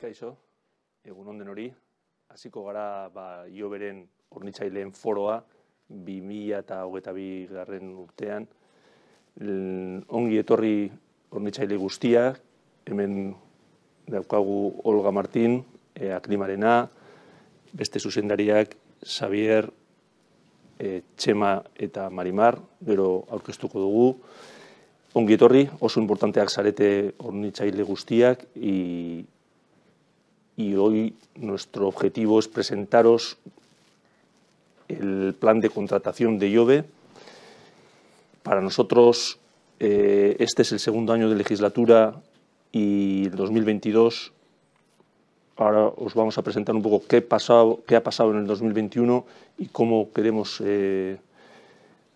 Kaixo, egun onden hori, hasiko gara ba, ioberen hornitzaileen foroa 2008 garren urtean. ongi etorri hornitzaile guztiak, hemen daukagu Olga Martin, e, Aklimarena, beste zuzendariak, Xavier, e, Txema eta Marimar, gero aurkeztuko dugu. Ongi etorri, oso importanteak zarete hornitzaile guztiak, i, y hoy nuestro objetivo es presentaros el plan de contratación de IOVE. Para nosotros eh, este es el segundo año de legislatura y el 2022. Ahora os vamos a presentar un poco qué, ha pasado en el 2021 y cómo queremos eh,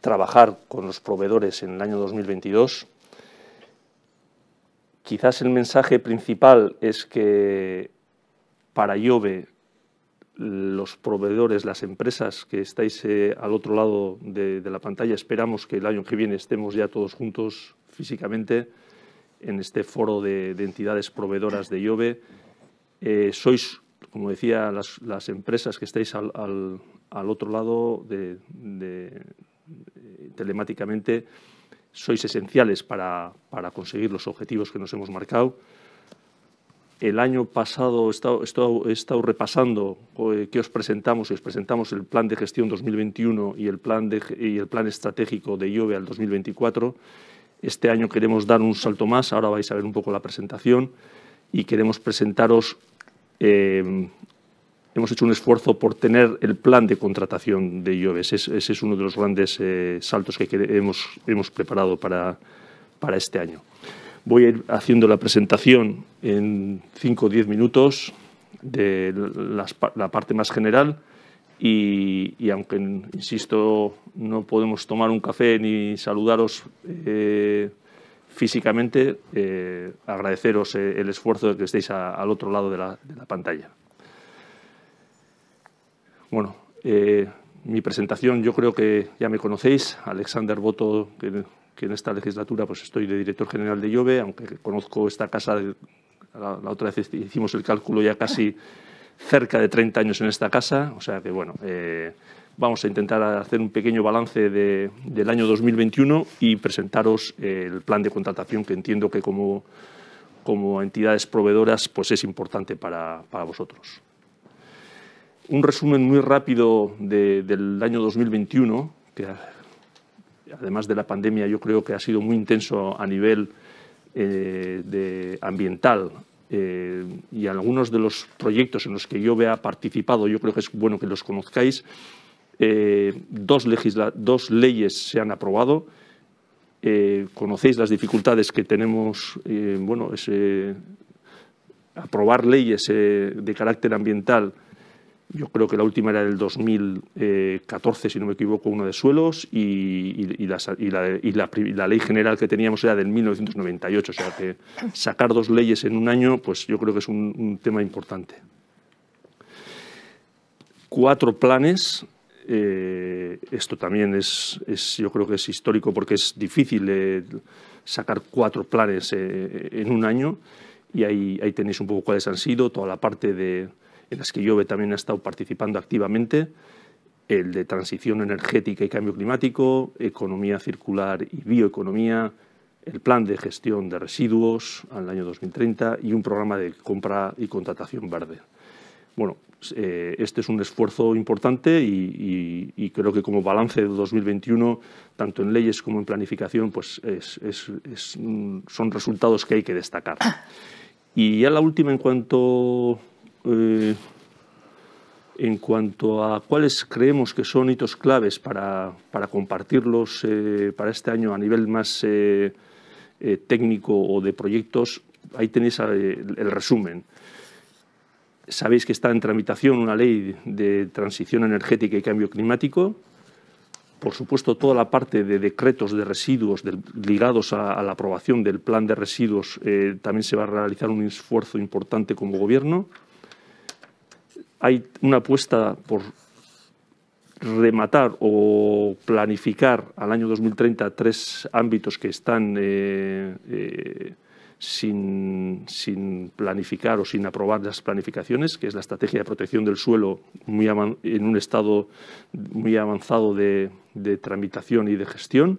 trabajar con los proveedores en el año 2022. Quizás el mensaje principal es que para Iove, los proveedores, las empresas que estáis eh, al otro lado de, la pantalla, esperamos que el año que viene estemos ya todos juntos físicamente en este foro de, entidades proveedoras de IOVE. Eh, sois, como decía, las, empresas que estáis al, otro lado de, telemáticamente, sois esenciales para conseguir los objetivos que nos hemos marcado el año pasado he estado, repasando que os presentamos y os presentamos el plan de gestión 2021 y el plan, y el plan estratégico de Iove al 2024. Este año queremos dar un salto más, ahora vais a ver un poco la presentación y queremos presentaros, em, hemos hecho un esfuerzo por tener el plan de contratación de Iove. Ese, es uno de los grandes eh, saltos que hemos, preparado para este año. Voy a ir haciendo la presentación en 5 o 10 minutos de la parte más general y, aunque, insisto, no podemos tomar un café ni saludaros eh, físicamente, eh, agradeceros eh, el esfuerzo de que estéis al otro lado de la, pantalla. Bueno, mi presentación yo creo que ya me conocéis, Alexander Boto, que que en esta legislatura pues estoy de director general de llove, aunque conozco esta casa, la, otra vez hicimos el cálculo ya casi cerca de 30 años en esta casa, o sea que bueno, eh, vamos a intentar hacer un pequeño balance del año 2021 y presentaros eh, el plan de contratación que entiendo que como, como entidades proveedoras pues es importante para, vosotros. Un resumen muy rápido del año 2021, además de la pandemia, yo creo que ha sido muy intenso a nivel eh, de ambiental eh, y algunos de los proyectos en los que yo vea participado, yo creo que es bueno que los conozcáis. Eh, dos, dos, leyes se han aprobado. conocéis las dificultades que tenemos, bueno, aprobar leyes de carácter ambiental yo creo que la última era del 2014, si no me equivoco, uno de suelos, y, la, ley general que teníamos era del 1998. O sea que sacar dos leyes en un año, pues yo creo que es un, tema importante. Cuatro planes. Eh, esto también es, yo creo que es histórico porque es difícil eh, sacar cuatro planes eh, en un año y ahí tenéis un poco cuáles han sido, toda la parte de, en las que Iove también ha estado participando activamente, el de transición energética y cambio climático, economía circular y bioeconomía, el plan de gestión de residuos al año 2030 y un programa de compra y contratación verde. Bueno, pues, eh, este es un esfuerzo importante y, creo que como balance de 2021, tanto en leyes como en planificación, pues mm, son resultados que hay que destacar. Y ya la última en cuanto eh, en cuanto a cuáles creemos que son hitos claves para, compartirlos eh, para este año a nivel más eh, técnico o de proyectos, ahí tenéis el, resumen. Sabéis que está en tramitación una ley de transición energética y cambio climático, por supuesto, toda la parte de decretos de residuos ligados a, la aprobación del plan de residuos, también se va a realizar un esfuerzo importante como gobierno hay una apuesta por rematar o planificar al año 2030 tres ámbitos que están eh, eh, sin, planificar o sin aprobar las planificaciones, que es la estrategia de protección del suelo muy en un estado muy avanzado de, tramitación y de gestión,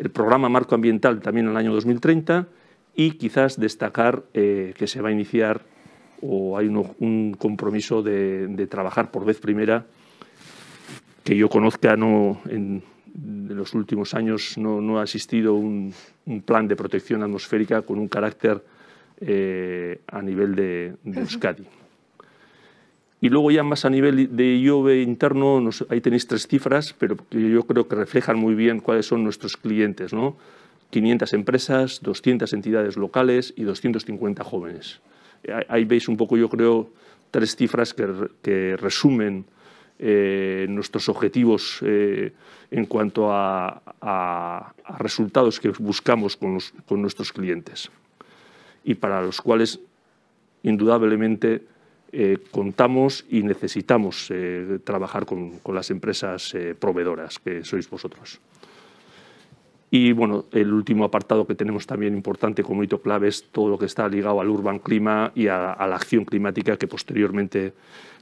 el programa marco ambiental también al año 2030 y quizás destacar eh, que se va a iniciar o hay un, compromiso de, trabajar por vez primera que yo conozca no en, los últimos años no, ha existido un, plan de protección atmosférica con un carácter eh, a nivel de, de Euskadi. Y luego ya más a nivel de IOVE interno, nos, ahí tenéis tres cifras, pero yo creo que reflejan muy bien cuáles son nuestros clientes. ¿no? 500 empresas, 200 entidades locales y 250 jóvenes ahí veis un poco, yo creo, tres cifras que, resumen eh, nuestros objetivos eh, en cuanto a, resultados que buscamos con, nuestros clientes y para los cuales indudablemente eh, contamos y necesitamos trabajar con las empresas proveedoras que sois vosotros. Y bueno, el último apartado que tenemos también importante como hito clave es todo lo que está ligado al urban clima y a, la acción climática que posteriormente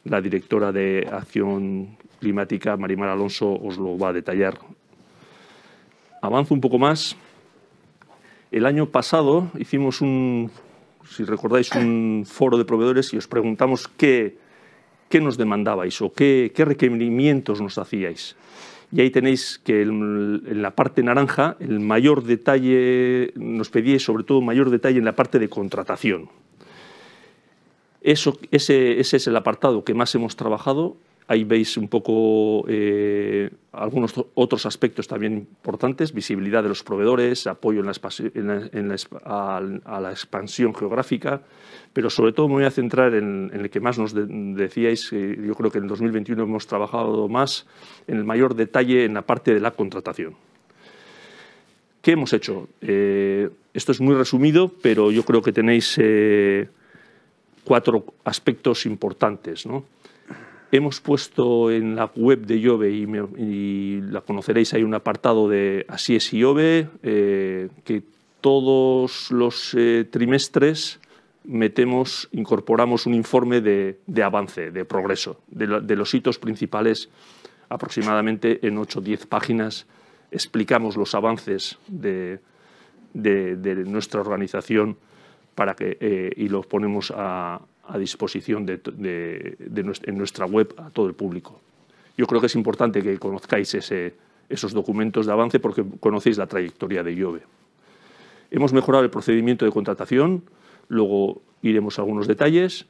la directora de Acción Climática, Marimar Alonso, os lo va a detallar. Avanzo un poco más. El año pasado hicimos un, si recordáis, un foro de proveedores y os preguntamos qué, qué nos demandabais o qué, qué requerimientos nos hacíais. Y ahí tenéis que en, la parte naranja el mayor detalle, nos pedíais sobre todo mayor detalle en la parte de contratación. Eso, ese, ese es el apartado que más hemos trabajado Ahí veis un poco eh, algunos otros aspectos también importantes, visibilidad de los proveedores, apoyo a, la expansión geográfica, pero sobre todo me voy a centrar en, el que más nos decíais, yo creo que en el 2021 hemos trabajado más en el mayor detalle en la parte de la contratación. ¿Qué hemos hecho? Eh, esto es muy resumido, pero yo creo que tenéis eh, cuatro aspectos importantes, ¿no? Hemos puesto en la web de Iove, y, la conoceréis, hay un apartado de Así es Iove, eh, que todos los eh, trimestres metemos, incorporamos un informe de, avance, de progreso, de, los hitos principales, aproximadamente en 8 o 10 páginas, explicamos los avances de, nuestra organización para que, eh, y los ponemos a, a disposición de, en nuestra web a todo el público. Yo creo que es importante que conozcáis esos documentos de avance porque conocéis la trayectoria de Iove. Hemos mejorado el procedimiento de contratación, luego iremos a algunos detalles.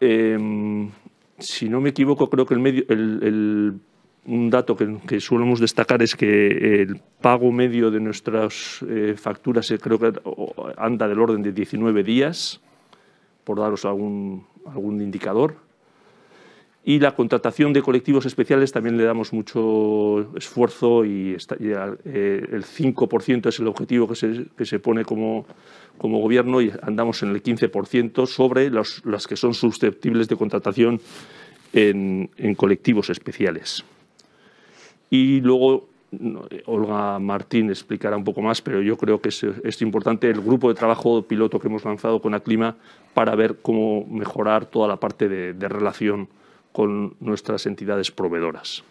Em, si no me equivoco, creo que el medio, un dato que, que, destacar es que el pago medio de nuestras eh, facturas eh, creo que anda del orden de 19 días por daros algún, algún indicador. Y la contratación de colectivos especiales también le damos mucho esfuerzo y, eh, el 5% es el objetivo que se, pone como, como, gobierno y andamos en el 15% sobre las que son susceptibles de contratación en, en colectivos especiales. Y luego eh, Olga Martín explicará un poco más, pero yo creo que es, importante el grupo de trabajo piloto que hemos lanzado con Aclima para ver cómo mejorar toda la parte de, relación con nuestras entidades proveedoras.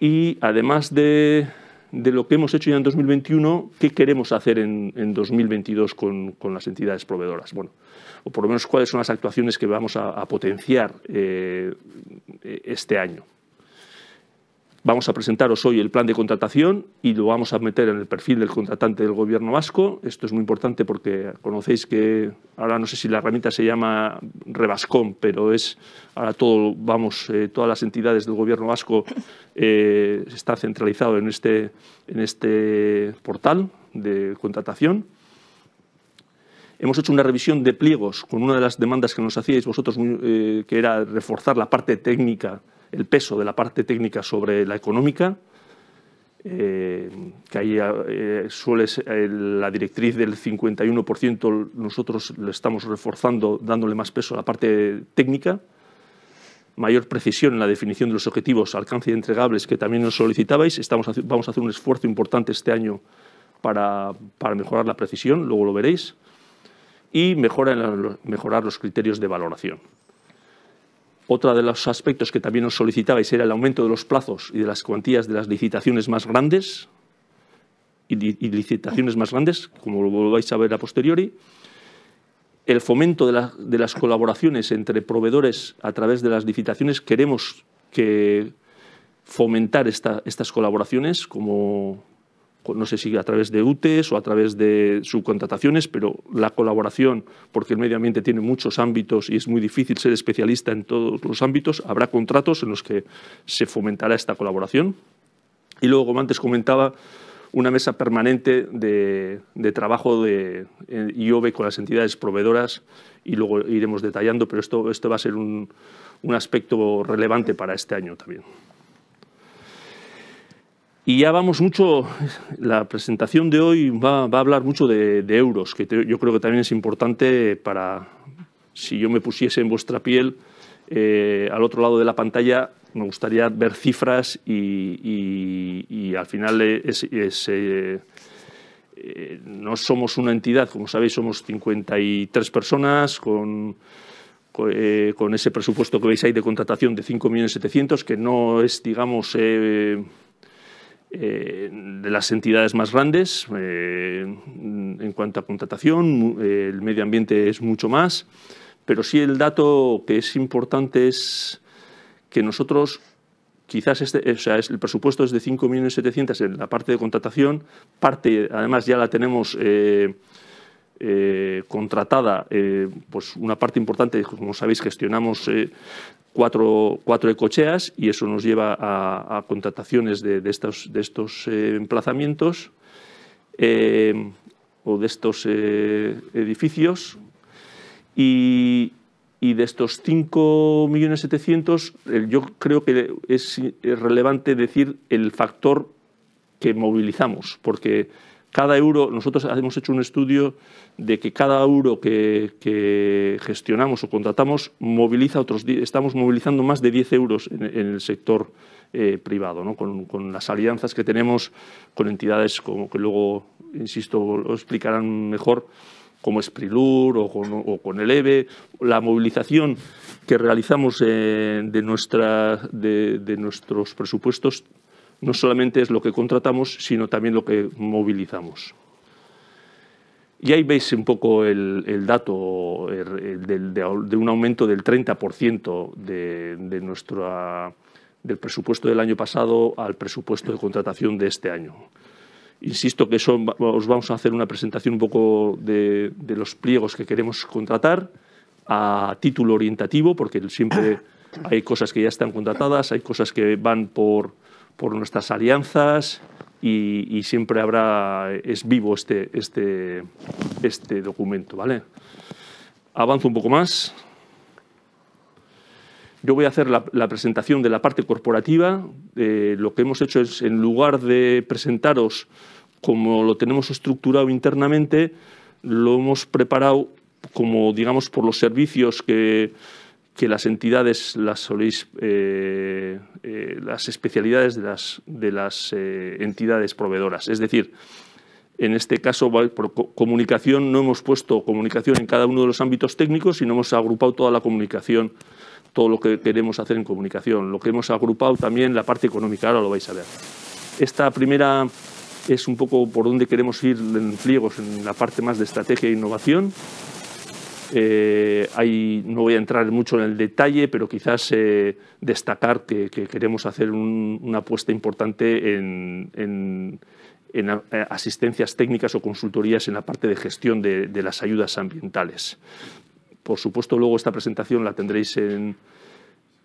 Y además de, lo que hemos hecho ya en 2021, ¿qué queremos hacer en, 2022 con, con, las entidades proveedoras? Bueno, o por lo menos cuáles son las actuaciones que vamos a, potenciar eh, este año. Vamos a presentaros hoy el plan de contratación y lo vamos a meter en el perfil del contratante del gobierno vasco. Esto es muy importante porque conocéis que ahora no sé si la herramienta se llama Rebascón, pero es ahora todo, vamos, eh, todas las entidades del gobierno vasco eh, están centralizado en este, en este portal de contratación. Hemos hecho una revisión de pliegos con una de las demandas que nos hacíais vosotros, eh, que era reforzar la parte técnica el peso de la parte técnica sobre la económica, eh, que ahí eh, suele ser, eh, la directriz del 51%, nosotros lo estamos reforzando dándole más peso a la parte técnica, mayor precisión en la definición de los objetivos, alcance y entregables que también nos solicitabais, estamos, vamos a hacer un esfuerzo importante este año para, mejorar la precisión, luego lo veréis, y mejorar los criterios de valoración. Otro de los aspectos que también nos solicitabais era el aumento de los plazos y de las cuantías de las licitaciones más grandes y, licitaciones más grandes, como lo vais a ver a posteriori. El fomento de, las colaboraciones entre proveedores a través de las licitaciones. Queremos fomentar estas colaboraciones como no sé si a través de UTES o a través de subcontrataciones, pero la colaboración, porque el medio ambiente tiene muchos ámbitos y es muy difícil ser especialista en todos los ámbitos, habrá contratos en los que se fomentará esta colaboración. Y luego, como antes comentaba, una mesa permanente de, trabajo de eh, IOVE con las entidades proveedoras y luego iremos detallando, pero esto, va a ser un aspecto relevante para este año también. Y ya vamos mucho, la presentación de hoy va, a hablar mucho de, euros, que yo creo que también es importante para, si yo me pusiese en vuestra piel, eh, al otro lado de la pantalla, me gustaría ver cifras y, al final eh, no somos una entidad, como sabéis, somos 53 personas con eh, con ese presupuesto que veis ahí de contratación de 5.700.000, que no es, digamos, eh, de las entidades más grandes eh, en cuanto a contratación, eh, el medio ambiente es mucho más, pero sí el dato que es importante es que nosotros quizás este, o sea, el presupuesto es de 5.700.000 en la parte de contratación, parte además ya la tenemos... contratada, pues una parte importante, como sabéis, gestionamos cuatro, cuatro ecocheas y eso nos lleva a, contrataciones de, estos, de estos eh, emplazamientos eh, o de estos eh, edificios y, y de estos 5.700.000 yo creo que es relevante decir el factor que movilizamos porque cada euro, nosotros hemos hecho un estudio de que cada euro que, gestionamos o contratamos moviliza otros, estamos movilizando más de 10 euros en, el sector eh, privado, con, las alianzas que tenemos con entidades como que luego, insisto, lo explicarán mejor, como Esprilur o con, o el EVE, la movilización que realizamos eh, de nuestros presupuestos no solamente es lo que contratamos, sino también lo que movilizamos. Y ahí veis un poco el, dato de, un aumento del 30% de del presupuesto del año pasado al presupuesto de contratación de este año. Insisto que eso, os vamos a hacer una presentación un poco de los pliegos que queremos contratar a título orientativo, porque siempre hay cosas que ya están contratadas, hay cosas que van por por nuestras alianzas y, siempre habrá, es vivo este, este, este documento, ¿vale? Avanzo un poco más. Yo voy a hacer la, presentación de la parte corporativa. Eh, lo que hemos hecho es, en lugar de presentaros como lo tenemos estructurado internamente, lo hemos preparado como, digamos, por los servicios que, que las entidades las soléis, eh, eh, las especialidades de las, de las eh, entidades proveedoras. Es decir, en este caso, por comunicación, no hemos puesto comunicación en cada uno de los ámbitos técnicos, sino hemos agrupado toda la comunicación, todo lo que queremos hacer en comunicación. Lo que hemos agrupado también la parte económica, ahora lo vais a ver. Esta primera es un poco por donde queremos ir en pliegos, en la parte más de estrategia e innovación. Eh, no voy a entrar mucho en el detalle, pero quizás eh, destacar que, queremos hacer una apuesta importante en, eh, asistencias técnicas o consultorías en la parte de gestión de, las ayudas ambientales. Por supuesto, luego esta presentación la tendréis en,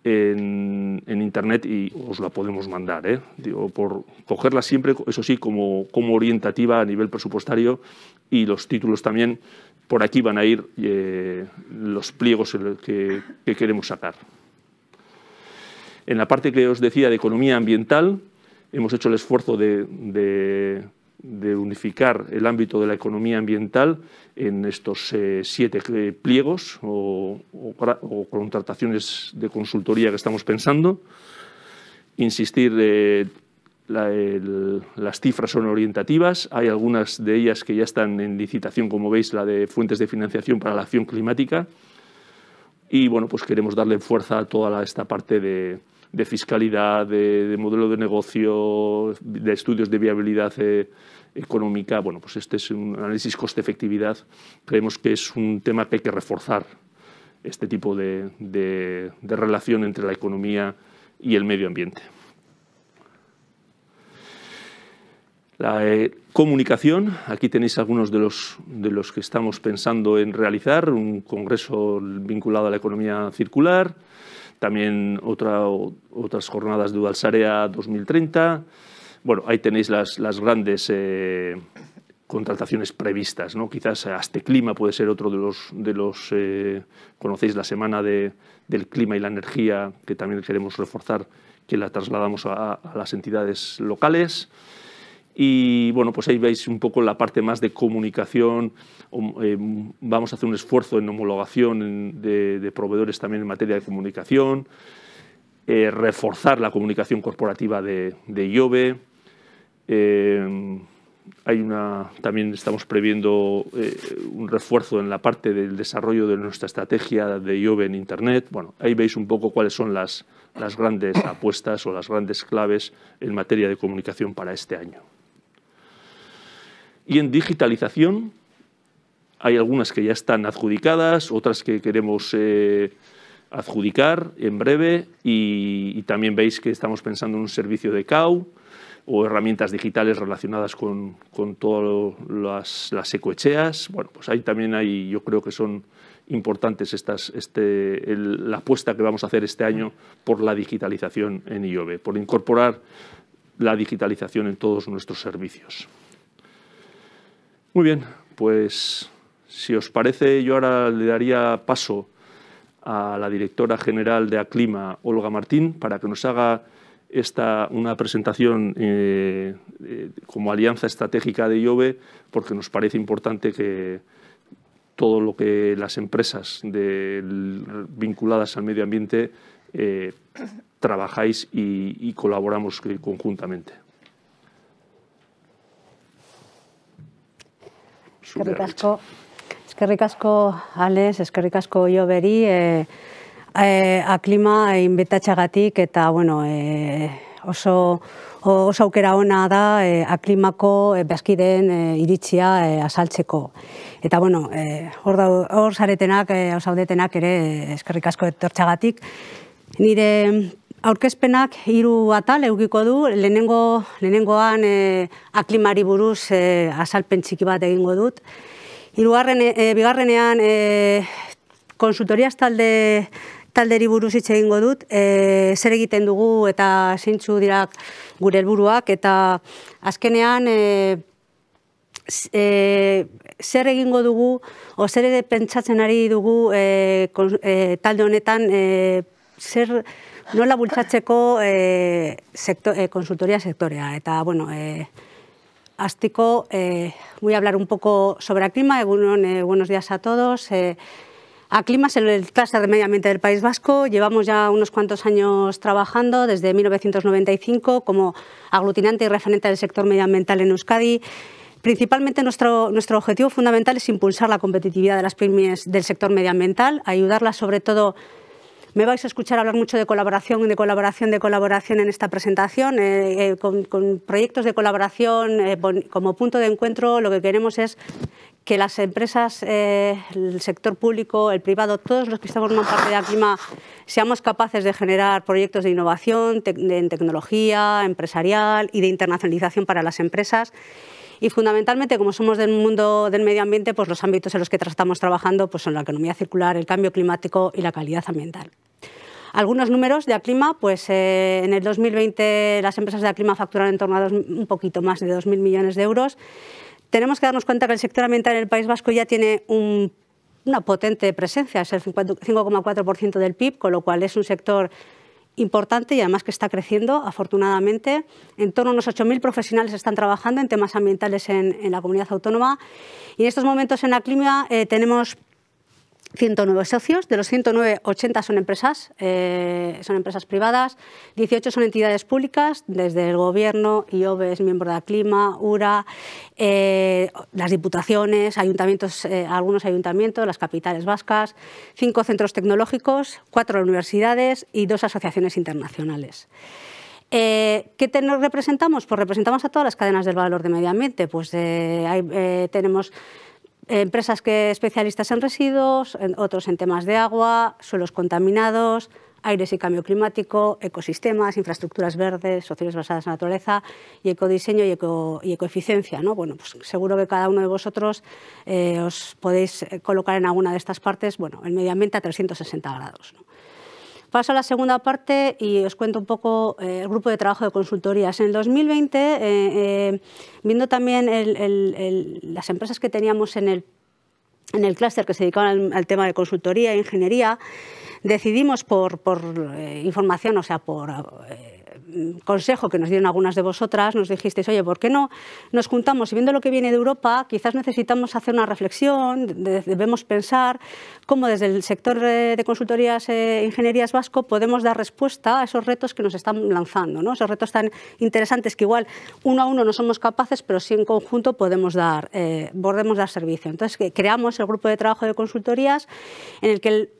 en, Internet y os la podemos mandar. Digo, por cogerla siempre, eso sí, como, como orientativa a nivel presupuestario y los títulos también por aquí van a ir eh, los pliegos que, queremos sacar. En la parte que os decía de economía ambiental, hemos hecho el esfuerzo de, unificar el ámbito de la economía ambiental en estos eh, siete eh, pliegos o, contrataciones de consultoría que estamos pensando. Insistir las cifras son orientativas, hay algunas de ellas que ya están en licitación, como veis, la de fuentes de financiación para la acción climática. Y bueno, pues queremos darle fuerza a toda esta parte de, fiscalidad, de, modelo de negocio, de estudios de viabilidad eh, económica. Bueno, pues este es un análisis coste-efectividad. Creemos que es un tema que hay que reforzar este tipo de relación entre la economía y el medio ambiente. La eh, comunicación, aquí tenéis algunos de los, que estamos pensando en realizar, un congreso vinculado a la economía circular, también otras jornadas de Udalsarea 2030. Bueno, ahí tenéis las, grandes eh, contrataciones previstas. ¿no? Quizás Asteclima clima puede ser otro de los... De los eh, conocéis la semana del clima y la energía, que también queremos reforzar, que la trasladamos a las entidades locales. Y bueno, pues ahí veis un poco la parte más de comunicación. Um, eh, vamos a hacer un esfuerzo en homologación de, proveedores también en materia de comunicación. Eh, reforzar la comunicación corporativa de, de eh, hay una, también estamos previendo un refuerzo en la parte del desarrollo de nuestra estrategia de IOVE en Internet. Bueno, ahí veis un poco cuáles son las grandes apuestas o las grandes claves en materia de comunicación para este año. Y en digitalización hay algunas que ya están adjudicadas, otras que queremos eh, adjudicar en breve y, también veis que estamos pensando en un servicio de CAU o herramientas digitales relacionadas con, todas las, las, ecoecheas. Bueno, pues ahí también hay, yo creo que son importantes estas, este, la apuesta que vamos a hacer este año por la digitalización en IOB, por incorporar la digitalización en todos nuestros servicios. Muy bien, pues si os parece, yo ahora le daría paso a la directora general de Aclima, Olga Martín, para que nos haga esta, una presentación eh, eh, como alianza estratégica de IOVE, porque nos parece importante que todo lo que las empresas vinculadas al medio ambiente eh, trabajáis y colaboramos conjuntamente. Eskerrik asko. Eskerrik asko, Alex, eskerrik asko jo beri. eh a eh, aklima inbetatxagatik eta, bueno, e, oso, oso aukera ona da e, aklimako e, bezkideen iritzia e, asaltzeko. Eta, bueno, eh hor, da, hor zaretenak, e, osaudetenak ere, eskerrik asko etortxagatik. Nire, Aurkezpenak hiru atal eukiko du, lehenengo, lehenengoan e, aklimari buruz e, azalpen txiki bat egingo dut. Hirugarren, e, bigarrenean e, konsultoriaz talde talderi buruz hitz egingo dut, e, zer egiten dugu eta zeintzu dirak gure helburuak eta azkenean zer egingo dugu o zer pentsatzen ari dugu talde honetan zer zer No la e, eh, secto, eh, consultoría sectorial. bueno, e, eh, Astico, voy a hablar un poco sobre Aclima. buenos días a todos. Aclima es el clúster de medio ambiente del País Vasco. Llevamos ya unos cuantos años trabajando, desde 1995, como aglutinante y referente del sector medioambiental en Euskadi. Principalmente nuestro, nuestro objetivo fundamental es impulsar la competitividad de las pymes del sector medioambiental, ayudarlas sobre todo me vais a escuchar hablar mucho de colaboración, de colaboración, de colaboración en esta presentación, eh, eh, con, proyectos de colaboración eh, como punto de encuentro. Lo que queremos es que las empresas, el sector público, el privado, todos los que estamos en parte de Aclima, seamos capaces de generar proyectos de innovación en tecnología, empresarial y de internacionalización para las empresas y fundamentalmente como somos del mundo del medio ambiente, pues los ámbitos en los que estamos trabajando pues son la economía circular, el cambio climático y la calidad ambiental. Algunos números de Aclima, pues eh, en el 2020 las empresas de Aclima facturaron en torno a un poquito más de 2.000 millones de euros. Tenemos que darnos cuenta que el sector ambiental en el País Vasco ya tiene una potente presencia, es el 5,4% del PIB, con lo cual es un sector importante y además que está creciendo, afortunadamente. En torno a unos 8.000 profesionales están trabajando en temas ambientales en, la comunidad autónoma. Y en estos momentos en la clima eh, tenemos 109 socios, de los 109, 80 son empresas, eh, son empresas privadas, 18 son entidades públicas, desde el Gobierno, IOBE es miembro de Clima, URA, eh, las diputaciones, ayuntamientos, eh, algunos ayuntamientos, las capitales vascas, 5 centros tecnológicos, 4 universidades y dos asociaciones internacionales. ¿Qué nos representamos? Pues representamos a todas las cadenas del valor de medio ambiente. Pues tenemos empresas que especialistas en residuos, otros en temas de agua, suelos contaminados, aires y cambio climático, ecosistemas, infraestructuras verdes, sociales basadas en la naturaleza y ecodiseño y, ecoeficiencia. Bueno, pues seguro que cada uno de vosotros eh, os podéis colocar en alguna de estas partes, bueno, el medio ambiente a 360 grados. Paso a la segunda parte y os cuento un poco eh, el grupo de trabajo de consultorías. En el 2020, eh, eh, viendo también las empresas que teníamos en el, en el clúster que se dedicaban al, tema de consultoría e ingeniería, decidimos por, información, o sea, por Mm, consejo que nos dieron algunas de vosotras, nos dijisteis, oye, ¿por qué no nos juntamos? Y viendo lo que viene de Europa, quizás necesitamos hacer una reflexión, debemos pensar cómo desde el sector eh, de consultorías e ingenierías vasco podemos dar respuesta a esos retos que nos están lanzando, esos retos tan interesantes que igual uno a uno no somos capaces, pero sí en conjunto podemos dar, eh, podemos dar servicio. Entonces, creamos el grupo de trabajo de consultorías en el que el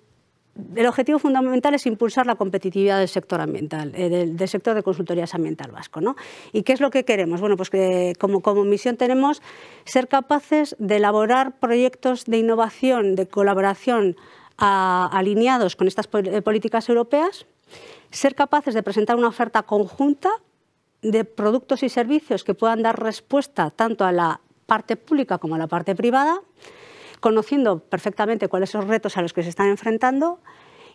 el objetivo fundamental es impulsar la competitividad del sector ambiental, eh, del, sector de consultorías ambiental vasco. ¿no? ¿Y qué es lo que queremos? Bueno, pues que como, misión tenemos ser capaces de elaborar proyectos de innovación, de colaboración alineados con estas eh, políticas europeas, ser capaces de presentar una oferta conjunta de productos y servicios que puedan dar respuesta tanto a la parte pública como a la parte privada, conociendo perfectamente cuáles son los retos a los que se están enfrentando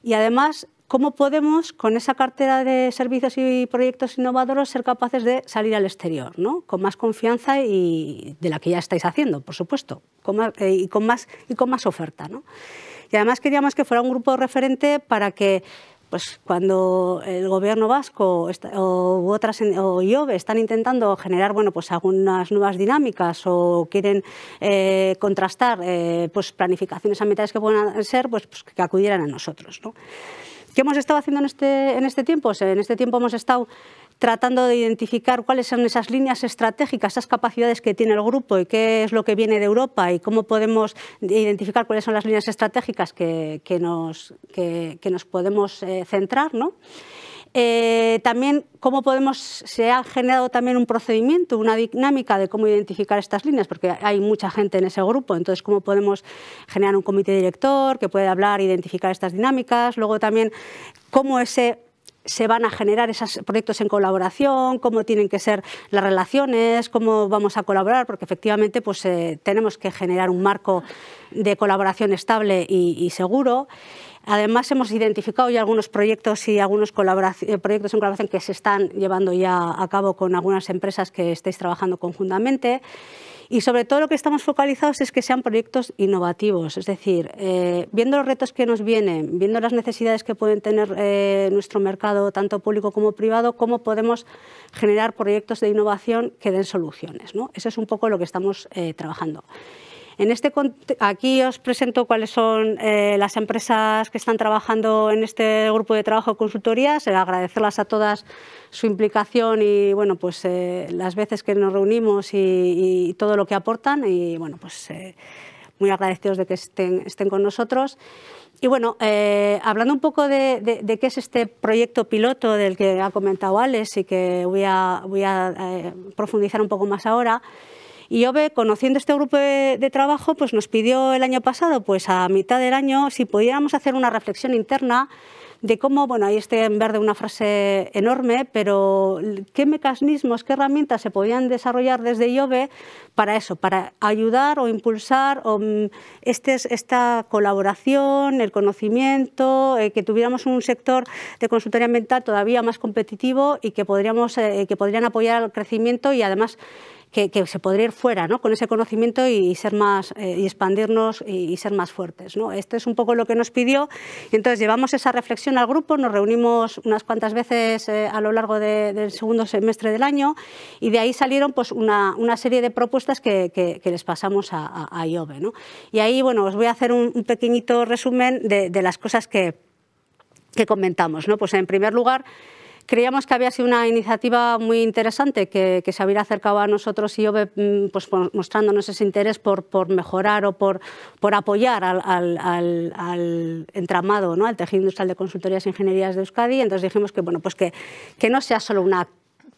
y además cómo podemos, con esa cartera de servicios y proyectos innovadores, ser capaces de salir al exterior, ¿no? con más confianza y de la que ya estáis haciendo, por supuesto, eh, y, con más, y con más oferta. Y además queríamos que fuera un grupo referente para que pues cuando el gobierno vasco o, otras, o están intentando generar bueno, pues algunas nuevas dinámicas o quieren eh, contrastar eh, pues planificaciones ambientales que puedan ser, pues, pues, que acudieran a nosotros. ¿no? ¿Qué hemos estado haciendo en este, en este tiempo? Pues en este tiempo hemos estado tratando de identificar cuáles son esas líneas estratégicas, esas capacidades que tiene el grupo y qué es lo que viene de Europa y cómo podemos identificar cuáles son las líneas estratégicas que, nos, nos, podemos eh, centrar. Eh, también cómo podemos, se ha generado también un procedimiento, una dinámica de cómo identificar estas líneas, porque hay mucha gente en ese grupo, entonces cómo podemos generar un comité director que puede hablar, e identificar estas dinámicas, luego también cómo ese se van a generar esos proyectos en colaboración, cómo tienen que ser las relaciones, cómo vamos a colaborar, porque efectivamente pues, eh, tenemos que generar un marco de colaboración estable y, seguro. Además, hemos identificado ya algunos proyectos y algunos eh, proyectos en colaboración que se están llevando ya a cabo con algunas empresas que estáis trabajando conjuntamente. Y sobre todo lo que estamos focalizados es que sean proyectos innovativos, es decir, eh, viendo los retos que nos vienen, viendo las necesidades que pueden tener eh, nuestro mercado, tanto público como privado, cómo podemos generar proyectos de innovación que den soluciones. Eso es un poco lo que estamos eh, trabajando. En este, aquí os presento cuáles son eh, las empresas que están trabajando en este grupo de trabajo de consultorías, eh, agradecerlas a todas su implicación y bueno, pues, eh, las veces que nos reunimos y, todo lo que aportan y pues muy agradecidos de que estén, con nosotros. Y bueno, hablando un poco de, qué es este proyecto piloto del que ha comentado Alex y que voy a, profundizar un poco más ahora, y conociendo este grupo de, trabajo, pues nos pidió el año pasado, pues a mitad del año, si pudiéramos hacer una reflexión interna de cómo, bueno, ahí está en verde una frase enorme, pero qué mecanismos, qué herramientas se podían desarrollar desde IOBE para eso, para ayudar o impulsar mm, este esta colaboración, el conocimiento, eh, que tuviéramos un sector de consultoría ambiental todavía más competitivo y que, podríamos, eh, que podrían apoyar al crecimiento y además que, se podría ir fuera ¿no? con ese conocimiento y, ser más, eh, y expandirnos y, ser más fuertes. ¿no? Esto es un poco lo que nos pidió. Y entonces llevamos esa reflexión al grupo, nos reunimos unas cuantas veces eh, a lo largo del segundo semestre del año y de ahí salieron pues, una, una serie de propuestas que, que, les pasamos a, a, IOBE. ¿no? Y ahí bueno, os voy a hacer un, pequeñito resumen de, de, las cosas que, que comentamos. ¿no? Pues en primer lugar, Creíamos que había sido una iniciativa muy interesante que, se hubiera acercado a nosotros y yo mm, pues, mostrándonos ese interés por, por mejorar o por, por apoyar al, al, al, entramado, ¿no? al tejido industrial de consultorías e ingenierías de Euskadi. Entonces dijimos que, bueno, pues que, que no sea solo una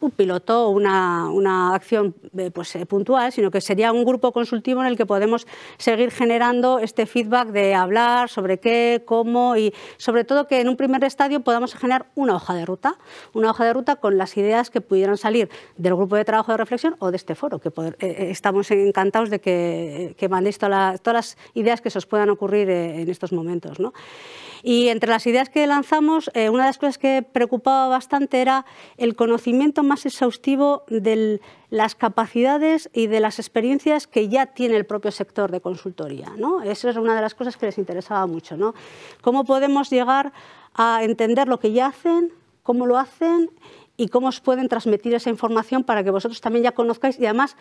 un piloto o una, acción eh, pues, eh, puntual, sino que sería un grupo consultivo en el que podemos seguir generando este feedback de hablar sobre qué, cómo y sobre todo que en un primer estadio podamos generar una hoja de ruta, una hoja de ruta con las ideas que pudieran salir del grupo de trabajo de reflexión o de este foro, que eh, estamos encantados de que, que mandéis todas las ideas que se os puedan ocurrir en estos momentos. ¿no? Y entre las ideas que lanzamos, eh, una de las cosas que preocupaba bastante era el conocimiento más exhaustivo de las capacidades y de las experiencias que ya tiene el propio sector de consultoría. ¿no? Esa es una de las cosas que les interesaba mucho. ¿Cómo podemos llegar a entender lo que ya hacen, cómo lo hacen y cómo os pueden transmitir esa información para que vosotros también ya conozcáis y además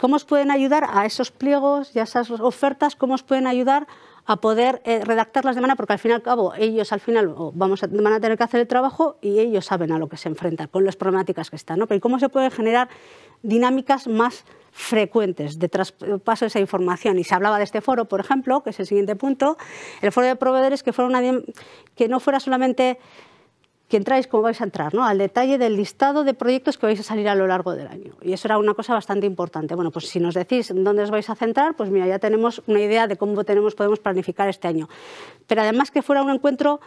cómo os pueden ayudar a esos pliegos y a esas ofertas, cómo os pueden ayudar a poder eh, redactar redactarlas de manera, porque al fin y al cabo ellos al final vamos van a tener que hacer el trabajo y ellos saben a lo que se enfrentan con las problemáticas que están. ¿no? Pero ¿cómo se pueden generar dinámicas más frecuentes de traspaso eh, de esa información. Y se hablaba de este foro, por ejemplo, que es el siguiente punto, el foro de proveedores que, fuera una, que no fuera solamente que entráis, cómo vais a entrar, ¿no? al detalle del listado de proyectos que vais a salir a lo largo del año. Y eso era una cosa bastante importante. Bueno, pues si nos decís dónde os vais a centrar, pues mira, ya tenemos una idea de cómo tenemos, podemos planificar este año. Pero además que fuera un encuentro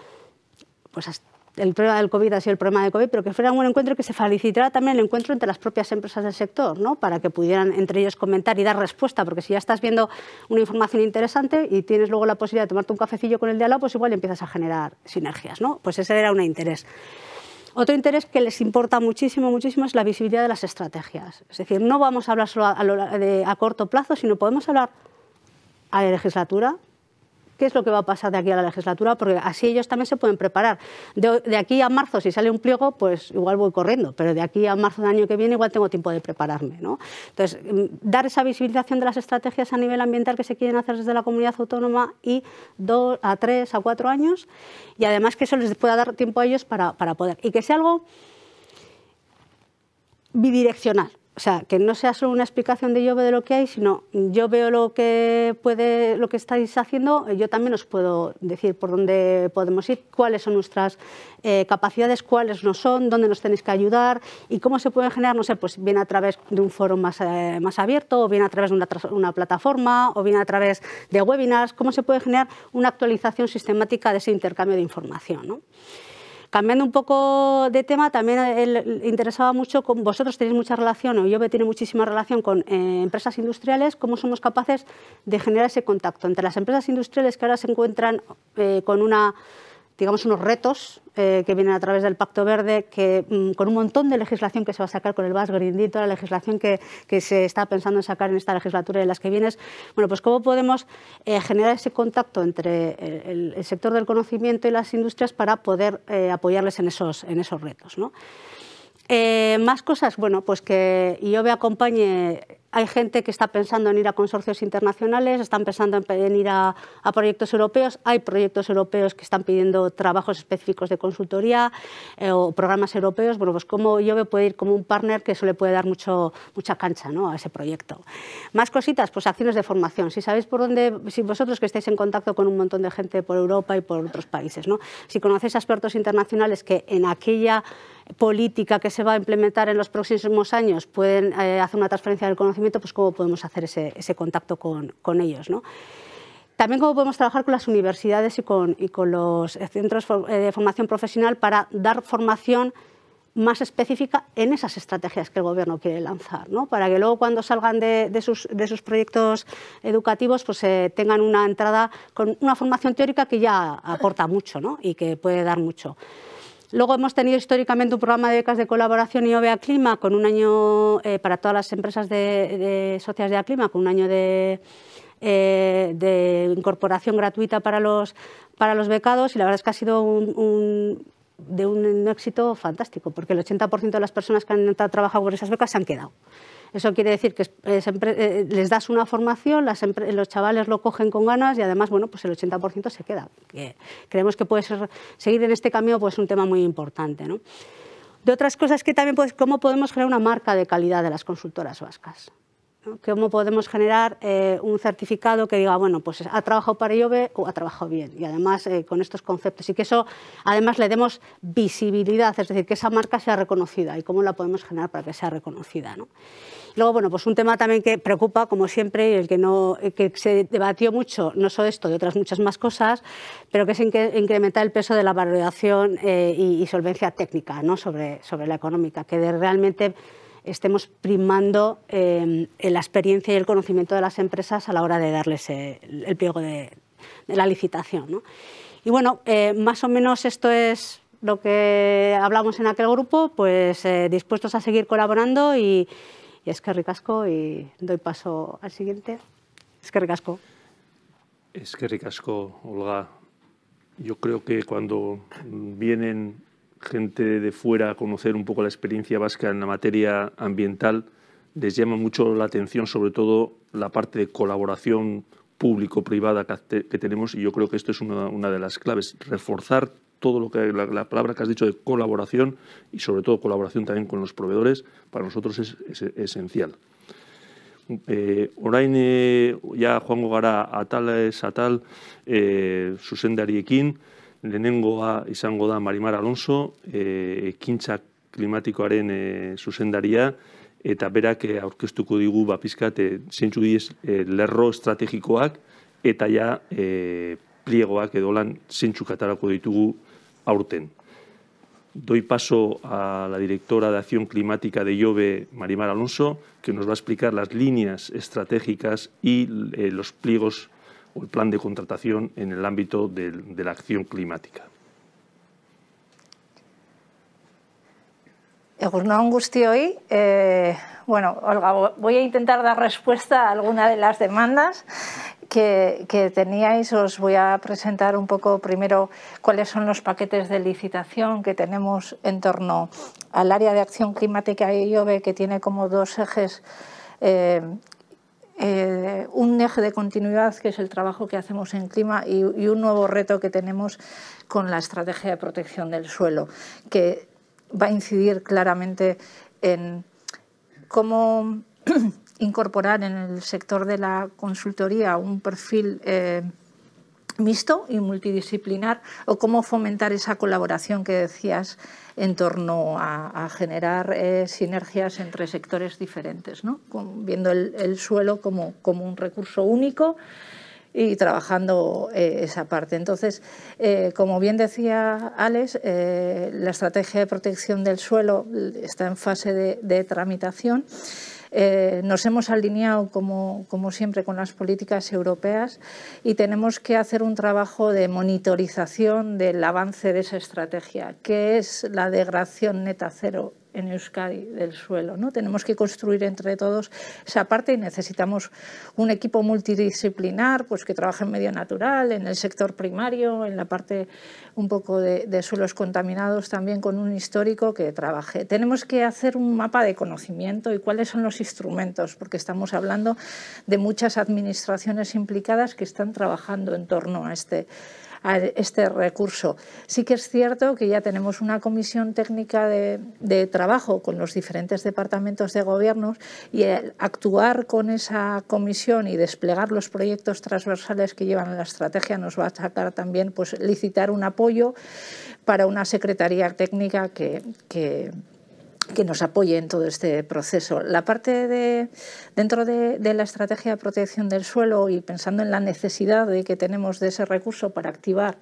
pues hasta el problema del COVID así el problema del COVID, pero que fuera un encuentro que se facilitara también el encuentro entre las propias empresas del sector, ¿no? para que pudieran entre ellos comentar y dar respuesta, porque si ya estás viendo una información interesante y tienes luego la posibilidad de tomarte un cafecillo con el de al lado, pues igual empiezas a generar sinergias. ¿no? Pues ese era un interés. Otro interés que les importa muchísimo, muchísimo es la visibilidad de las estrategias. Es decir, no vamos a hablar solo a, a corto plazo, sino podemos hablar a la legislatura, qué es lo que va a pasar de aquí a la legislatura, porque así ellos también se pueden preparar. De, aquí a marzo, si sale un pliego, pues igual voy corriendo, pero de aquí a marzo del año que viene igual tengo tiempo de prepararme. Entonces, mm, dar esa visibilización de las estrategias a nivel ambiental que se quieren hacer desde la comunidad autónoma y dos, a tres, a cuatro años, y además que eso les pueda dar tiempo a ellos para, para poder. Y que sea algo bidireccional o sea, que no sea solo una explicación de yo de lo que hay, sino yo veo lo que puede, lo que estáis haciendo, yo también os puedo decir por dónde podemos ir, cuáles son nuestras eh, capacidades, cuáles no son, dónde nos tenéis que ayudar y cómo se puede generar, no sé, pues bien a través de un foro más, eh, más abierto, o bien a través de una, una, plataforma, o bien a través de webinars, cómo se puede generar una actualización sistemática de ese intercambio de información. ¿no? Cambiando un poco de tema, también interesaba mucho, vosotros tenéis mucha relación, o yo me tiene muchísima relación con eh, empresas industriales, cómo somos capaces de generar ese contacto entre las empresas industriales que ahora se encuentran eh, con una digamos, unos retos eh, que vienen a través del Pacto Verde, que mm, con un montón de legislación que se va a sacar con el VAS Grindito, la legislación que, se está pensando en sacar en esta legislatura y en las que vienes, bueno, pues cómo podemos eh, generar ese contacto entre el, sector del conocimiento y las industrias para poder eh, apoyarles en esos, en esos retos. más cosas, bueno, pues que yo me acompañe hay gente que está pensando en ir a consorcios internacionales, están pensando en, ir a, proyectos europeos. Hay proyectos europeos que están pidiendo trabajos específicos de consultoría eh, o programas europeos. Bueno, pues como yo me puedo ir como un partner que eso le puede dar mucho, mucha cancha ¿no? a ese proyecto. Más cositas, pues acciones de formación. Si sabéis por dónde, si vosotros que estáis en contacto con un montón de gente por Europa y por otros países, ¿no? si conocéis a expertos internacionales que en aquella política que se va a implementar en los próximos años pueden eh, hacer una transferencia del conocimiento, pues cómo podemos hacer ese, ese contacto con, con ellos. ¿no? También cómo podemos trabajar con las universidades y con, y con los centros eh, de formación profesional para dar formación más específica en esas estrategias que el Gobierno quiere lanzar, ¿no? para que luego cuando salgan de, de, sus, de sus, proyectos educativos pues, eh, tengan una entrada con una formación teórica que ya aporta mucho ¿no? y que puede dar mucho. Luego hemos tenido históricamente un programa de becas de colaboración OVA Clima con un año eh, para todas las empresas de, socias de Aclima, con un año eh, de, incorporación gratuita para los, para los becados y la verdad es que ha sido un, de un, éxito fantástico, porque el 80% de las personas que han trabajado con esas becas se han quedado. Eso quiere decir que eh, les das una formación, los chavales lo cogen con ganas y además bueno, pues el 80% se queda. creemos que puede seguir en este camino pues un tema muy importante. De otras cosas que también, cómo podemos crear una marca de calidad de las consultoras vascas cómo podemos generar eh, un certificado que diga, bueno, pues ha trabajado para IOVE o ha trabajado bien. Y además eh, con estos conceptos. Y que eso, además, le demos visibilidad, es decir, que esa marca sea reconocida y cómo la podemos generar para que sea reconocida. ¿no? Luego, bueno, pues un tema también que preocupa, como siempre, y el que, no, eh, se debatió mucho, no solo esto, de otras muchas más cosas, pero que es incrementar el peso de la valoración y, solvencia técnica sobre, sobre la económica, que de realmente estemos primando eh, la experiencia y el conocimiento de las empresas a la hora de darles eh, el, pliego de, la licitación. ¿no? Y bueno, eh, más o menos esto es lo que hablamos en aquel grupo, pues eh, dispuestos a seguir colaborando y, y es que ricasco y doy paso al siguiente. Es que ricasco. Es que ricasco, Olga. Yo creo que cuando vienen gente de fuera a conocer un poco la experiencia vasca en la materia ambiental, les llama mucho la atención sobre todo la parte de colaboración público-privada que tenemos y yo creo que esto es una, de las claves, reforzar todo lo que la, palabra que has dicho de colaboración y sobre todo colaboración también con los proveedores para nosotros es, esencial. Eh, Oraine, eh, ya Juan Ogará Atala gara tal, eh, de Ariequín, lehenengoa izango da Marimar Alonso, e, ekintza klimatikoaren e, zuzendaria, eta berak e, aurkeztuko digu bapizkat e, zeintzu diez e, lerro estrategikoak, eta ja e, pliegoak edolan lan zeintzu ditugu aurten. Doi paso a la directora de Acción Climática de Llobe, Marimar Alonso, que nos va a explicar las líneas estratégicas y e, los pliegos estratégicos el plan de contratación en el ámbito de, la acción climática. eh, bueno, voy a intentar dar respuesta a alguna de las demandas que, teníais. Os voy a presentar un poco primero cuáles son los paquetes de licitación que tenemos en torno al área de acción climática y ve que tiene como dos ejes eh, eh, un eje de continuidad que es el trabajo que hacemos en clima y, un nuevo reto que tenemos con la estrategia de protección del suelo, que va a incidir claramente en cómo incorporar en el sector de la consultoría un perfil eh, mixto y multidisciplinar o cómo fomentar esa colaboración que decías en torno a, generar eh, sinergias entre sectores diferentes, viendo el, suelo como, como, un recurso único y trabajando eh, esa parte. Entonces, eh, como bien decía Alex, la estrategia de protección del suelo está en fase de tramitación. Eh, nos hemos alineado, como, como siempre, con las políticas europeas y tenemos que hacer un trabajo de monitorización del avance de esa estrategia, que es la degradación neta cero en Euskadi del suelo. ¿no? Tenemos que construir entre todos esa parte y necesitamos un equipo multidisciplinar pues, que trabaje en medio natural, en el sector primario, en la parte un poco de, de suelos contaminados, también con un histórico que trabaje. Tenemos que hacer un mapa de conocimiento y cuáles son los instrumentos, porque estamos hablando de muchas administraciones implicadas que están trabajando en torno a este este recurso. Sí que es cierto que ya tenemos una comisión técnica de, trabajo con los diferentes departamentos de gobiernos y actuar con esa comisión y desplegar los proyectos transversales que llevan la estrategia nos va a sacar también pues, licitar un apoyo para una secretaría técnica que que nos apoye en todo este proceso. La parte de dentro de, la estrategia de protección del suelo y pensando en la necesidad de que tenemos de ese recurso para activar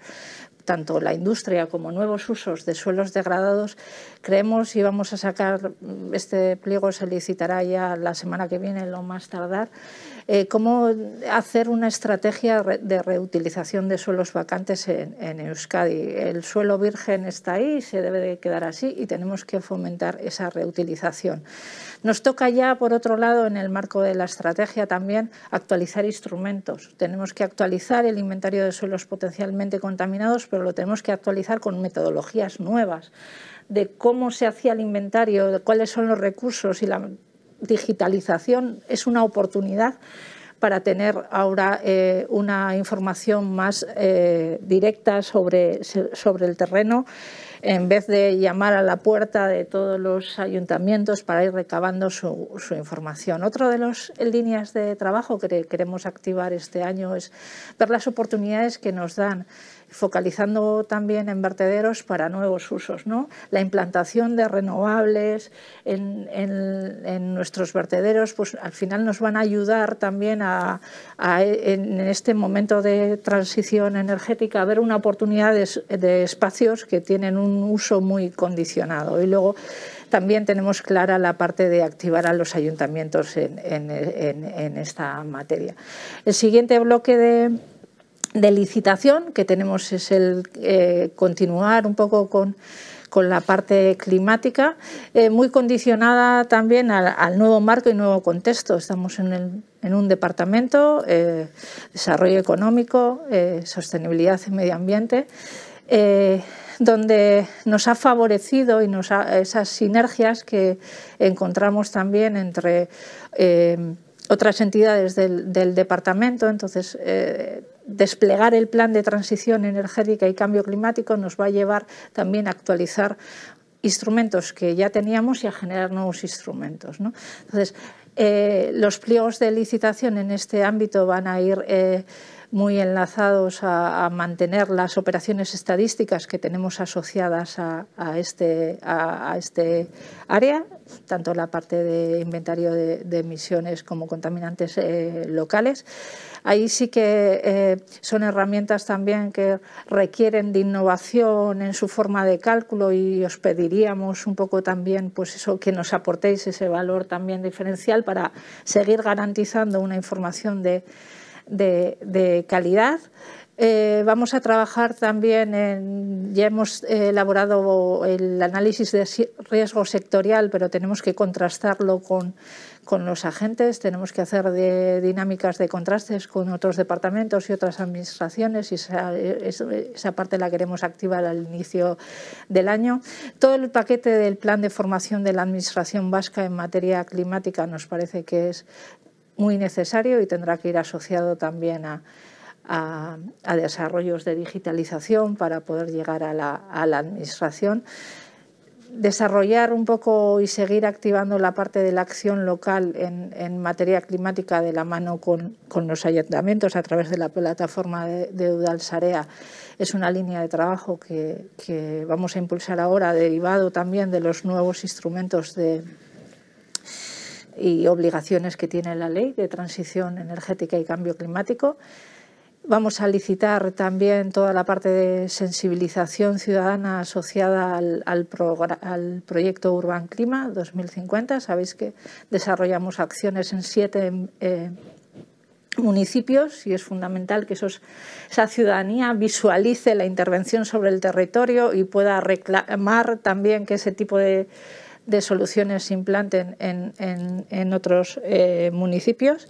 tanto la industria como nuevos usos de suelos degradados, creemos y vamos a sacar este pliego se licitará ya la semana que viene lo más tardar eh, cómo hacer una estrategia de reutilización de suelos vacantes en, Euskadi. El suelo virgen está ahí, se debe de quedar así y tenemos que fomentar esa reutilización. Nos toca ya, por otro lado, en el marco de la estrategia también actualizar instrumentos. Tenemos que actualizar el inventario de suelos potencialmente contaminados, pero lo tenemos que actualizar con metodologías nuevas de cómo se hacía el inventario, de cuáles son los recursos y la digitalización es una oportunidad para tener ahora eh, una información más eh, directa sobre, sobre el terreno, en vez de llamar a la puerta de todos los ayuntamientos para ir recabando su, su información. Otra de las eh, líneas de trabajo que queremos activar este año es ver las oportunidades que nos dan focalizando también en vertederos para nuevos usos, La implantación de renovables en, nuestros vertederos, pues al final nos van a ayudar también en este momento de transición energética a ver una oportunidad de, espacios que tienen un uso muy condicionado. Y luego también tenemos clara la parte de activar a los ayuntamientos en esta materia. El siguiente bloque de de licitación que tenemos es el eh, continuar un poco con, con la parte climática, eh, muy condicionada también al, nuevo marco y nuevo contexto. Estamos en, un departamento, eh, desarrollo económico, sostenibilidad y medio ambiente. donde nos ha favorecido y nos esas sinergias que encontramos también entre otras entidades del, departamento. Entonces, eh, desplegar el plan de transición energética y cambio climático nos va a llevar también a actualizar instrumentos que ya teníamos y a generar nuevos instrumentos. Entonces, eh, los pliegos de licitación en este ámbito van a ir eh, muy enlazados a, mantener las operaciones estadísticas que tenemos asociadas a, este, a, este área, tanto la parte de inventario de, emisiones como contaminantes eh, locales. Ahí sí que eh, son herramientas también que requieren de innovación en su forma de cálculo y os pediríamos un poco también pues eso que nos aportéis ese valor también diferencial para seguir garantizando una información de calidad. Eh, vamos a trabajar también en, ya hemos eh, elaborado el análisis de riesgo sectorial, pero tenemos que contrastarlo con, los agentes, tenemos que hacer dinámicas de contrastes con otros departamentos y otras administraciones y esa parte la queremos activar al inicio del año. Todo el paquete del plan de formación de la Administración Vasca en materia climática nos parece que es muy necesario y tendrá que ir asociado también a a, desarrollos de digitalización para poder llegar a la, administración desarrollar un poco y seguir activando la parte de la acción local en, materia climática de la mano con, los ayuntamientos a través de la plataforma de, de Udalsarea es una línea de trabajo que, vamos a impulsar ahora, derivado también de los nuevos instrumentos y obligaciones que tiene la ley de transición energética y cambio climático. Vamos a licitar también toda la parte de sensibilización ciudadana asociada al, proyecto Urban Clima 2050. Sabéis que desarrollamos acciones en siete eh, municipios y es fundamental que esa ciudadanía visualice la intervención sobre el territorio y pueda reclamar también que ese tipo de, soluciones se implanten en, otros eh, municipios.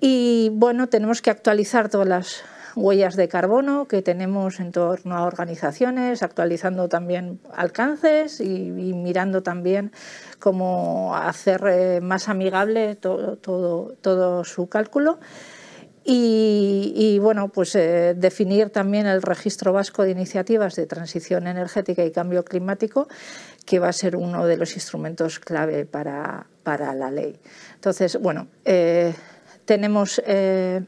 Y bueno, tenemos que actualizar todas las huellas de carbono que tenemos en torno a organizaciones, actualizando también alcances y, mirando también cómo hacer eh, más amigable todo, su cálculo. Y, bueno, pues eh, definir también el registro vasco de iniciativas de transición energética y cambio climático, que va a ser uno de los instrumentos clave para, para la ley. Entonces, bueno, eh, eh,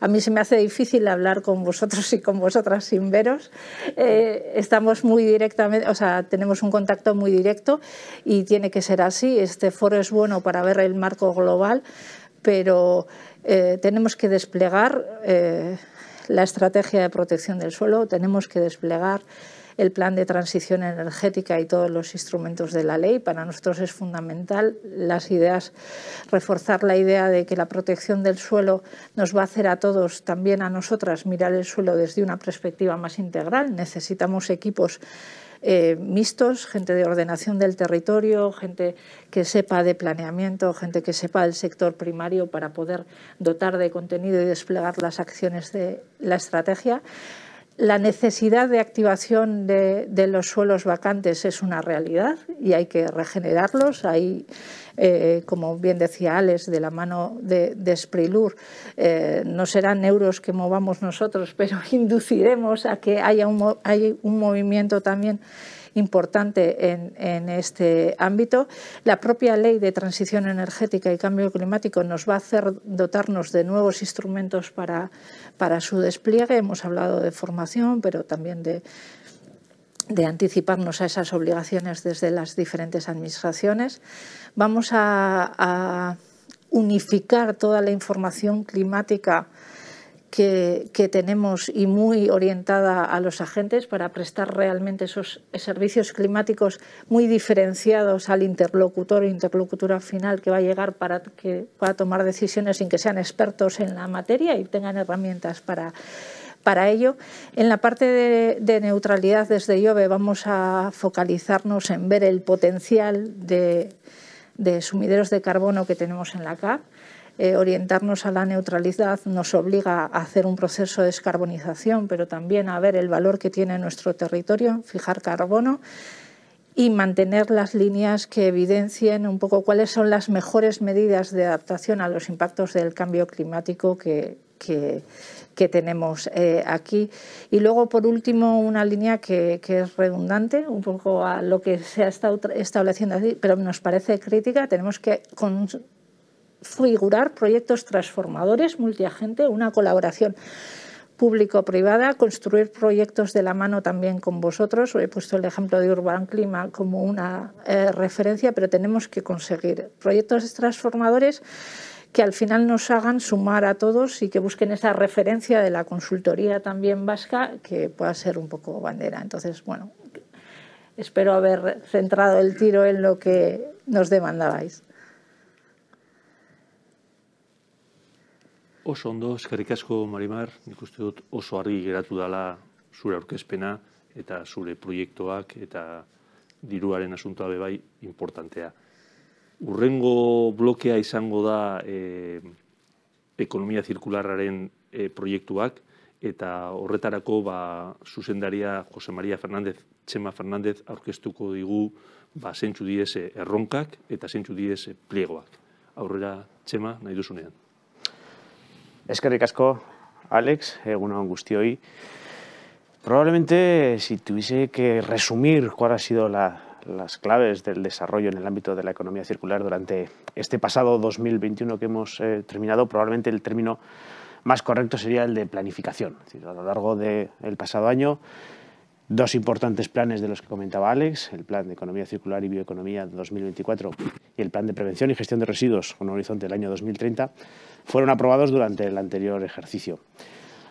a mí se me hace difícil hablar con vosotros y con vosotras sin veros. Eh, estamos muy directamente, o sea, tenemos un contacto muy directo y tiene que ser así. Este foro es bueno para ver el marco global, pero eh, tenemos que desplegar la estrategia de protección del suelo, tenemos que desplegar el plan de transición energética y todos los instrumentos de la ley. Para nosotros es fundamental las ideas, reforzar la idea de que la protección del suelo nos va a hacer a todos, también a nosotras, mirar el suelo desde una perspectiva más integral. Necesitamos equipos eh, mixtos, gente de ordenación del territorio, gente que sepa de planeamiento, gente que sepa del sector primario para poder dotar de contenido y desplegar las acciones de la estrategia la necesidad de activación de, los suelos vacantes es una realidad y hay que regenerarlos. Hay, eh, como bien decía Alex, de la mano de, de eh, no serán euros que movamos nosotros, pero induciremos a que haya un, movimiento también importante en, este ámbito. La propia ley de transición energética y cambio climático nos va a hacer dotarnos de nuevos instrumentos para para su despliegue. Hemos hablado de formación, pero también de, anticiparnos a esas obligaciones desde las diferentes administraciones. Vamos a unificar toda la información climática que, tenemos y muy orientada a los agentes para prestar realmente esos servicios climáticos muy diferenciados al interlocutor o interlocutora final que va a llegar para que pueda tomar decisiones sin que sean expertos en la materia y tengan herramientas para, ello, en la parte de, neutralidad desde Iove vamos a focalizarnos en ver el potencial de, de sumideros de carbono que tenemos en la CAP eh, orientarnos a la neutralidad nos obliga a hacer un proceso de descarbonización, pero también a ver el valor que tiene nuestro territorio, fijar carbono y mantener las líneas que evidencien un poco cuáles son las mejores medidas de adaptación a los impactos del cambio climático que, que, tenemos eh, aquí. Y luego, por último, una línea que, es redundante, un poco a lo que se ha estado estableciendo aquí, pero nos parece crítica. Tenemos que figurar proyectos transformadores multiagente, una colaboración público-privada, construir proyectos de la mano también con vosotros. He puesto el ejemplo de Urban Clima como una eh, referencia, pero tenemos que conseguir proyectos transformadores que al final nos hagan sumar a todos y que busquen esa referencia de la consultoría también vasca que pueda ser un poco bandera. Entonces, bueno, espero haber centrado el tiro en lo que nos demandabais. Oso ondo, eskerrik asko Marimar, nik uste dut oso argi geratu dela zure aurkezpena eta zure proiektuak eta diruaren asuntoa bebai importantea. Urrengo blokea izango da e, ekonomia zirkulararen e, eh, proiektuak eta horretarako ba, zuzendaria Jose Maria Fernandez, Txema Fernandez, aurkeztuko digu ba, zentsu diese eh, erronkak eta zentsu diese pliegoak. Aurrera Txema nahi duzunean. que ricasco, Alex, angustia hoy, Probablemente si tuviese que resumir cuáles han sido las claves del desarrollo en el ámbito de la economía circular durante este pasado 2021 que hemos eh, terminado, probablemente el término más correcto sería el de planificación. a lo largo del pasado año dos importantes planes de los que comentaba Alex, el Plan de Economía Circular y Bioeconomía 2024 y el Plan de Prevención y Gestión de Residuos con horizonte del año 2030, fueron aprobados durante el anterior ejercicio.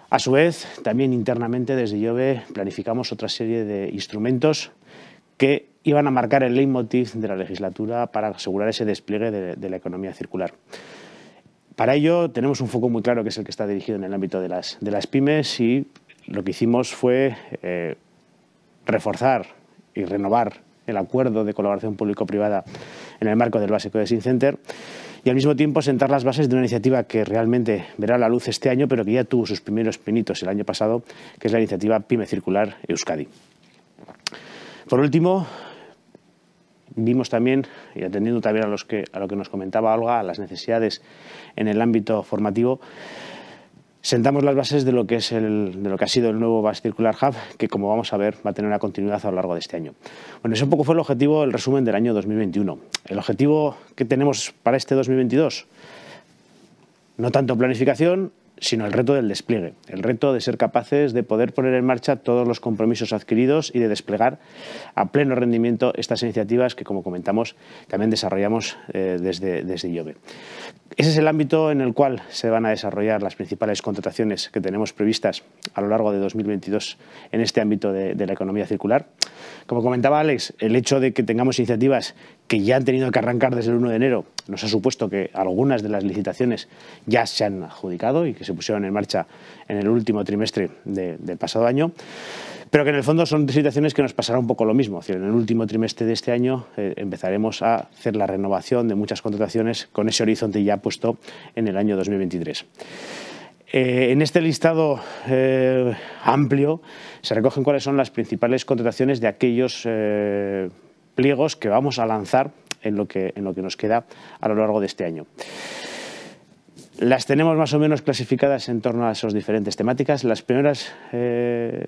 A su vez, también internamente desde IOVE planificamos otra serie de instrumentos que iban a marcar el leitmotiv de la legislatura para asegurar ese despliegue de, la economía circular. Para ello tenemos un foco muy claro que es el que está dirigido en el ámbito de las, de las pymes y lo que hicimos fue eh, reforzar y renovar el acuerdo de colaboración público-privada en el marco del básico de SinCenter y al mismo tiempo sentar las bases de una iniciativa que realmente verá la luz este año, pero que ya tuvo sus primeros pinitos el año pasado, que es la iniciativa PyME Circular Euskadi. Por último, vimos también, y atendiendo también a, los que, a lo que nos comentaba Olga, a las necesidades en el ámbito formativo, sentamos las bases de lo que es lo que ha sido el nuevo Bas Circular Hub, que como vamos a ver va a tener una continuidad a lo largo de este año. Bueno, ese un poco fue el objetivo, el resumen del año 2021. El objetivo que tenemos para este 2022, no tanto planificación, sino el reto del despliegue, el reto de ser capaces de poder poner en marcha todos los compromisos adquiridos y de desplegar a pleno rendimiento estas iniciativas que, como comentamos, también desarrollamos eh, desde, desde IOBE. Ese es el ámbito en el cual se van a desarrollar las principales contrataciones que tenemos previstas a lo largo de 2022 en este ámbito de, de la economía circular. Como comentaba Alex, el hecho de que tengamos iniciativas que ya han tenido que arrancar desde el 1 de enero, nos ha supuesto que algunas de las licitaciones ya se han adjudicado y que se pusieron en marcha en el último trimestre del pasado año, pero que en el fondo son licitaciones que nos pasará un poco lo mismo. Es en el último trimestre de este año eh, empezaremos a hacer la renovación de muchas contrataciones con ese horizonte ya puesto en el año 2023. Eh, en este listado eh, amplio se recogen cuáles son las principales contrataciones de aquellos pliegos que vamos a lanzar en lo que, nos queda a lo largo de este año. Las tenemos más o menos clasificadas en torno a esas diferentes temáticas. Las primeras eh,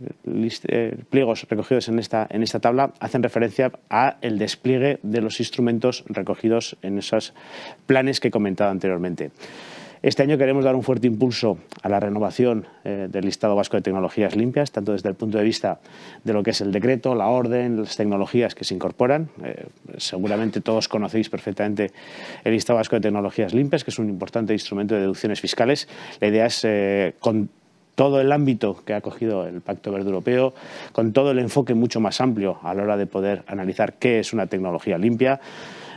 eh, pliegos recogidos en esta, tabla hacen referencia a el despliegue de los instrumentos recogidos en esos planes que he comentado anteriormente. Este año queremos dar un fuerte impulso a la renovación eh, del listado vasco de tecnologías limpias, tanto desde el punto de vista de lo que es el decreto, la orden, las tecnologías que se incorporan. Eh, seguramente todos conocéis perfectamente el listado vasco de tecnologías limpias, que es un importante instrumento de deducciones fiscales. La idea es eh, con todo el ámbito que ha cogido el Pacto Verde Europeo, con todo el enfoque mucho más amplio a la hora de poder analizar qué es una tecnología limpia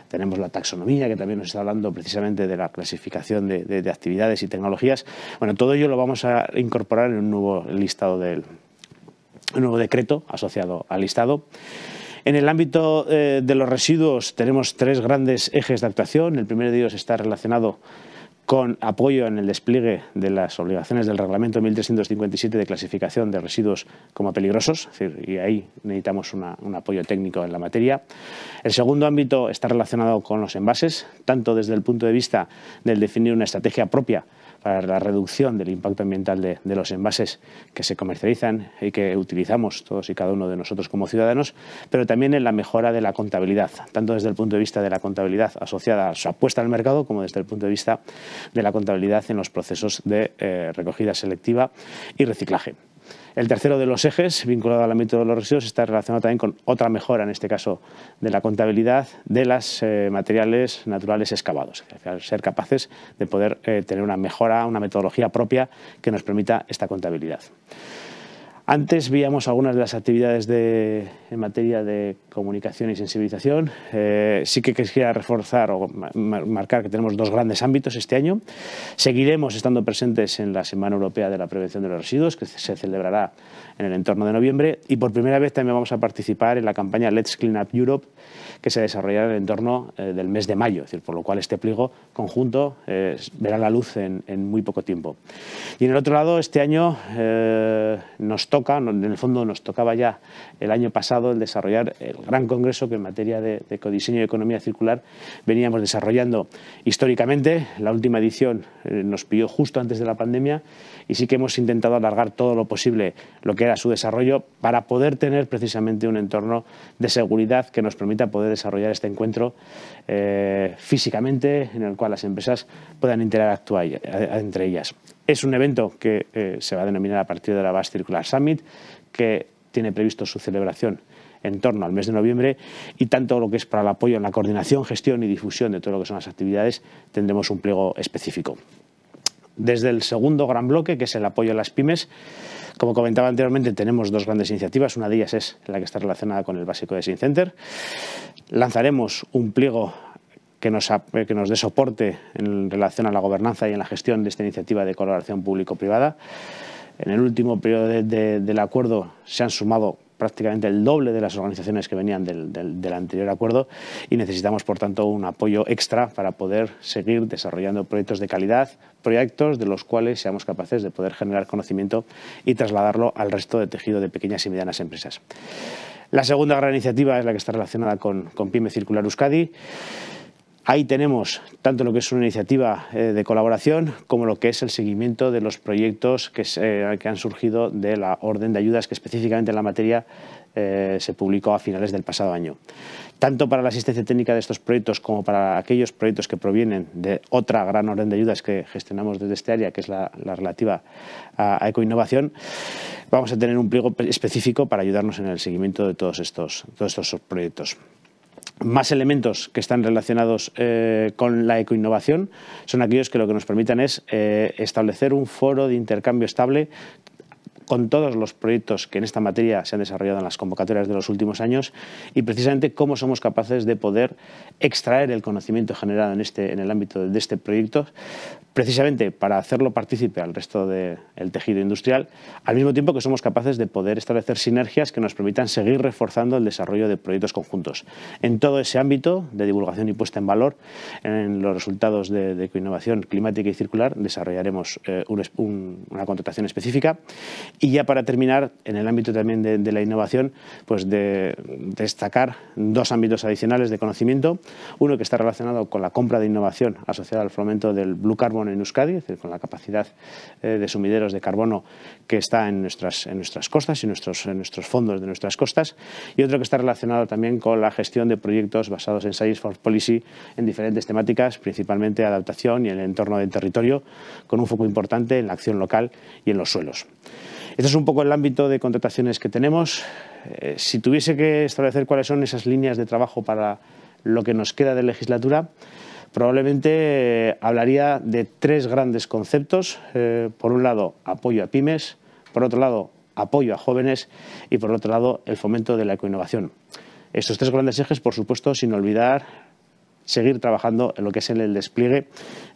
tenemos la taxonomía, que también nos está hablando precisamente de la clasificación de, actividades y tecnologías. Bueno, todo ello lo vamos a incorporar en un nuevo listado del un nuevo decreto asociado al listado. En el ámbito eh, de los residuos tenemos tres grandes ejes de actuación. El primero de ellos está relacionado con apoyo en el despliegue de las obligaciones del Reglamento 1357 de clasificación de residuos como peligrosos, y ahí necesitamos un apoyo técnico en la materia. El segundo ámbito está relacionado con los envases, tanto desde el punto de vista del definir una estrategia propia para la reducción del impacto ambiental de, los envases que se comercializan y que utilizamos todos y cada uno de nosotros como ciudadanos, pero también en la mejora de la contabilidad, tanto desde el punto de vista de la contabilidad asociada a su apuesta al mercado como desde el punto de vista de la contabilidad en los procesos de eh, recogida selectiva y reciclaje. El tercero de los ejes, vinculado al ámbito de los residuos, está relacionado también con otra mejora, en este caso, de la contabilidad de los eh, materiales naturales excavados. Ser capaces de poder eh, tener una mejora, una metodología propia que nos permita esta contabilidad. Antes veíamos algunas de las actividades en materia de comunicación y sensibilización. Eh, sí que quisiera reforzar o marcar que tenemos dos grandes ámbitos este año. Seguiremos estando presentes en la Semana Europea de la Prevención de los Residuos, que se celebrará en el entorno de noviembre. Y por primera vez también vamos a participar en la campaña Let's Clean Up Europe, que se desarrollará en torno eh, del mes de mayo, por lo cual este pliego conjunto eh, verá la luz en, muy poco tiempo. Y en el otro lado, este año eh, nos toca, en el fondo nos tocaba ya el año pasado el desarrollar el gran congreso que en materia de, codiseño y economía circular veníamos desarrollando históricamente. La última edición nos pidió justo antes de la pandemia y sí que hemos intentado alargar todo lo posible lo que era su desarrollo para poder tener precisamente un entorno de seguridad que nos permita poder desarrollar este encuentro eh, físicamente en el cual las empresas puedan interactuar eh, entre ellas. Es un evento que eh, se va a denominar a partir de la BAS Circular Summit, que tiene previsto su celebración en torno al mes de noviembre y tanto lo que es para el apoyo en la coordinación, gestión y difusión de todo lo que son las actividades, tendremos un pliego específico. Desde el segundo gran bloque, que es el apoyo a las pymes, como comentaba anteriormente, tenemos dos grandes iniciativas. Una de ellas es la que está relacionada con el básico de Sincenter. Lanzaremos un pliego que nos, que nos dé soporte en relación a la gobernanza y en la gestión de esta iniciativa de colaboración público-privada. En el último periodo del acuerdo se han sumado prácticamente el doble de las organizaciones que venían del, anterior acuerdo y necesitamos, por tanto, un apoyo extra para poder seguir desarrollando proyectos de calidad, proyectos de los cuales seamos capaces de poder generar conocimiento y trasladarlo al resto de tejido de pequeñas y medianas empresas. La segunda gran iniciativa es la que está relacionada con, con PyME Circular Euskadi. Ahí tenemos tanto lo que es una iniciativa eh, de colaboración como lo que es el seguimiento de los proyectos que, eh, han surgido de la orden de ayudas que específicamente en la materia eh, se publicó a finales del pasado año. Tanto para la asistencia técnica de estos proyectos como para aquellos proyectos que provienen de otra gran orden de ayudas que gestionamos desde este área, que es la, relativa a, a ecoinnovación, vamos a tener un pliego específico para ayudarnos en el seguimiento de todos estos, todos estos proyectos más elementos que están relacionados eh, con la ecoinnovación son aquellos que lo que nos permitan es eh, establecer un foro de intercambio estable con todos los proyectos que en esta materia se han desarrollado en las convocatorias de los últimos años y precisamente cómo somos capaces de poder extraer el conocimiento generado en, este, en el ámbito de este proyecto precisamente para hacerlo partícipe al resto del tejido industrial, al mismo tiempo que somos capaces de poder establecer sinergias que nos permitan seguir reforzando el desarrollo de proyectos conjuntos. En todo ese ámbito de divulgación y puesta en valor, en los resultados de, de innovación climática y circular, desarrollaremos eh, una contratación específica y ya para terminar, en el ámbito también de, la innovación, pues destacar dos ámbitos adicionales de conocimiento. Uno que está relacionado con la compra de innovación asociada al fomento del Blue Carbon en Euskadi, es decir, con la capacidad eh, de sumideros de carbono que está en nuestras, en nuestras costas y nuestros, en nuestros fondos de nuestras costas. Y otro que está relacionado también con la gestión de proyectos basados en Science for Policy en diferentes temáticas, principalmente adaptación y el entorno del territorio, con un foco importante en la acción local y en los suelos. Este es un poco el ámbito de contrataciones que tenemos. Eh, si tuviese que establecer cuáles son esas líneas de trabajo para lo que nos queda de legislatura, probablemente eh, hablaría de tres grandes conceptos. Eh, por un lado, apoyo a pymes, por otro lado, apoyo a jóvenes y por otro lado, el fomento de la ecoinnovación. Estos tres grandes ejes, por supuesto, sin olvidar seguir trabajando en lo que es el, despliegue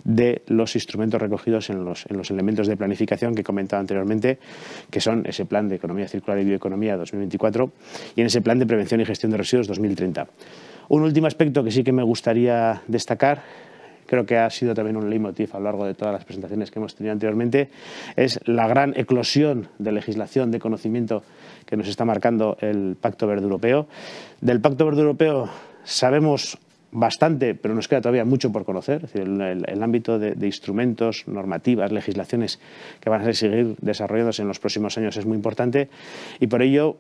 de los instrumentos recogidos en los, en los elementos de planificación que he comentado anteriormente, que son ese plan de economía circular y bioeconomía 2024 y en ese plan de prevención y gestión de residuos 2030. Un último aspecto que sí que me gustaría destacar creo que ha sido también un leitmotiv a lo largo de todas las presentaciones que hemos tenido anteriormente, es la gran eclosión de legislación, de conocimiento que nos está marcando el Pacto Verde Europeo. Del Pacto Verde Europeo sabemos bastante, pero nos queda todavía mucho por conocer, el, ámbito de, instrumentos, normativas, legislaciones que van a seguir desarrollándose en los próximos años es muy importante y por ello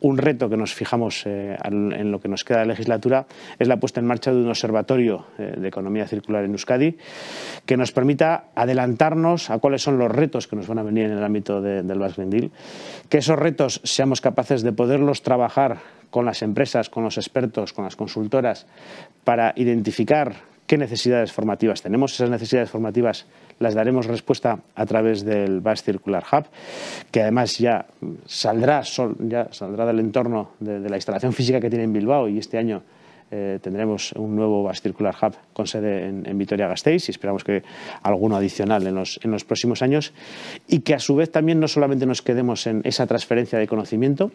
un reto que nos fijamos eh, en lo que nos queda de legislatura es la puesta en marcha de un observatorio eh, de economía circular en Euskadi que nos permita adelantarnos a cuáles son los retos que nos van a venir en el ámbito del Basque Deal, que esos retos seamos capaces de poderlos trabajar con las empresas, con los expertos, con las consultoras, para identificar qué necesidades formativas tenemos. Esas necesidades formativas las daremos respuesta a través del BAS Circular Hub, que además ya saldrá, ya saldrá del entorno de, la instalación física que tiene en Bilbao y este año eh, tendremos un nuevo Bas Circular Hub con sede en, en Vitoria-Gasteiz y esperamos que alguno adicional en los, en los próximos años y que a su vez también no solamente nos quedemos en esa transferencia de conocimiento,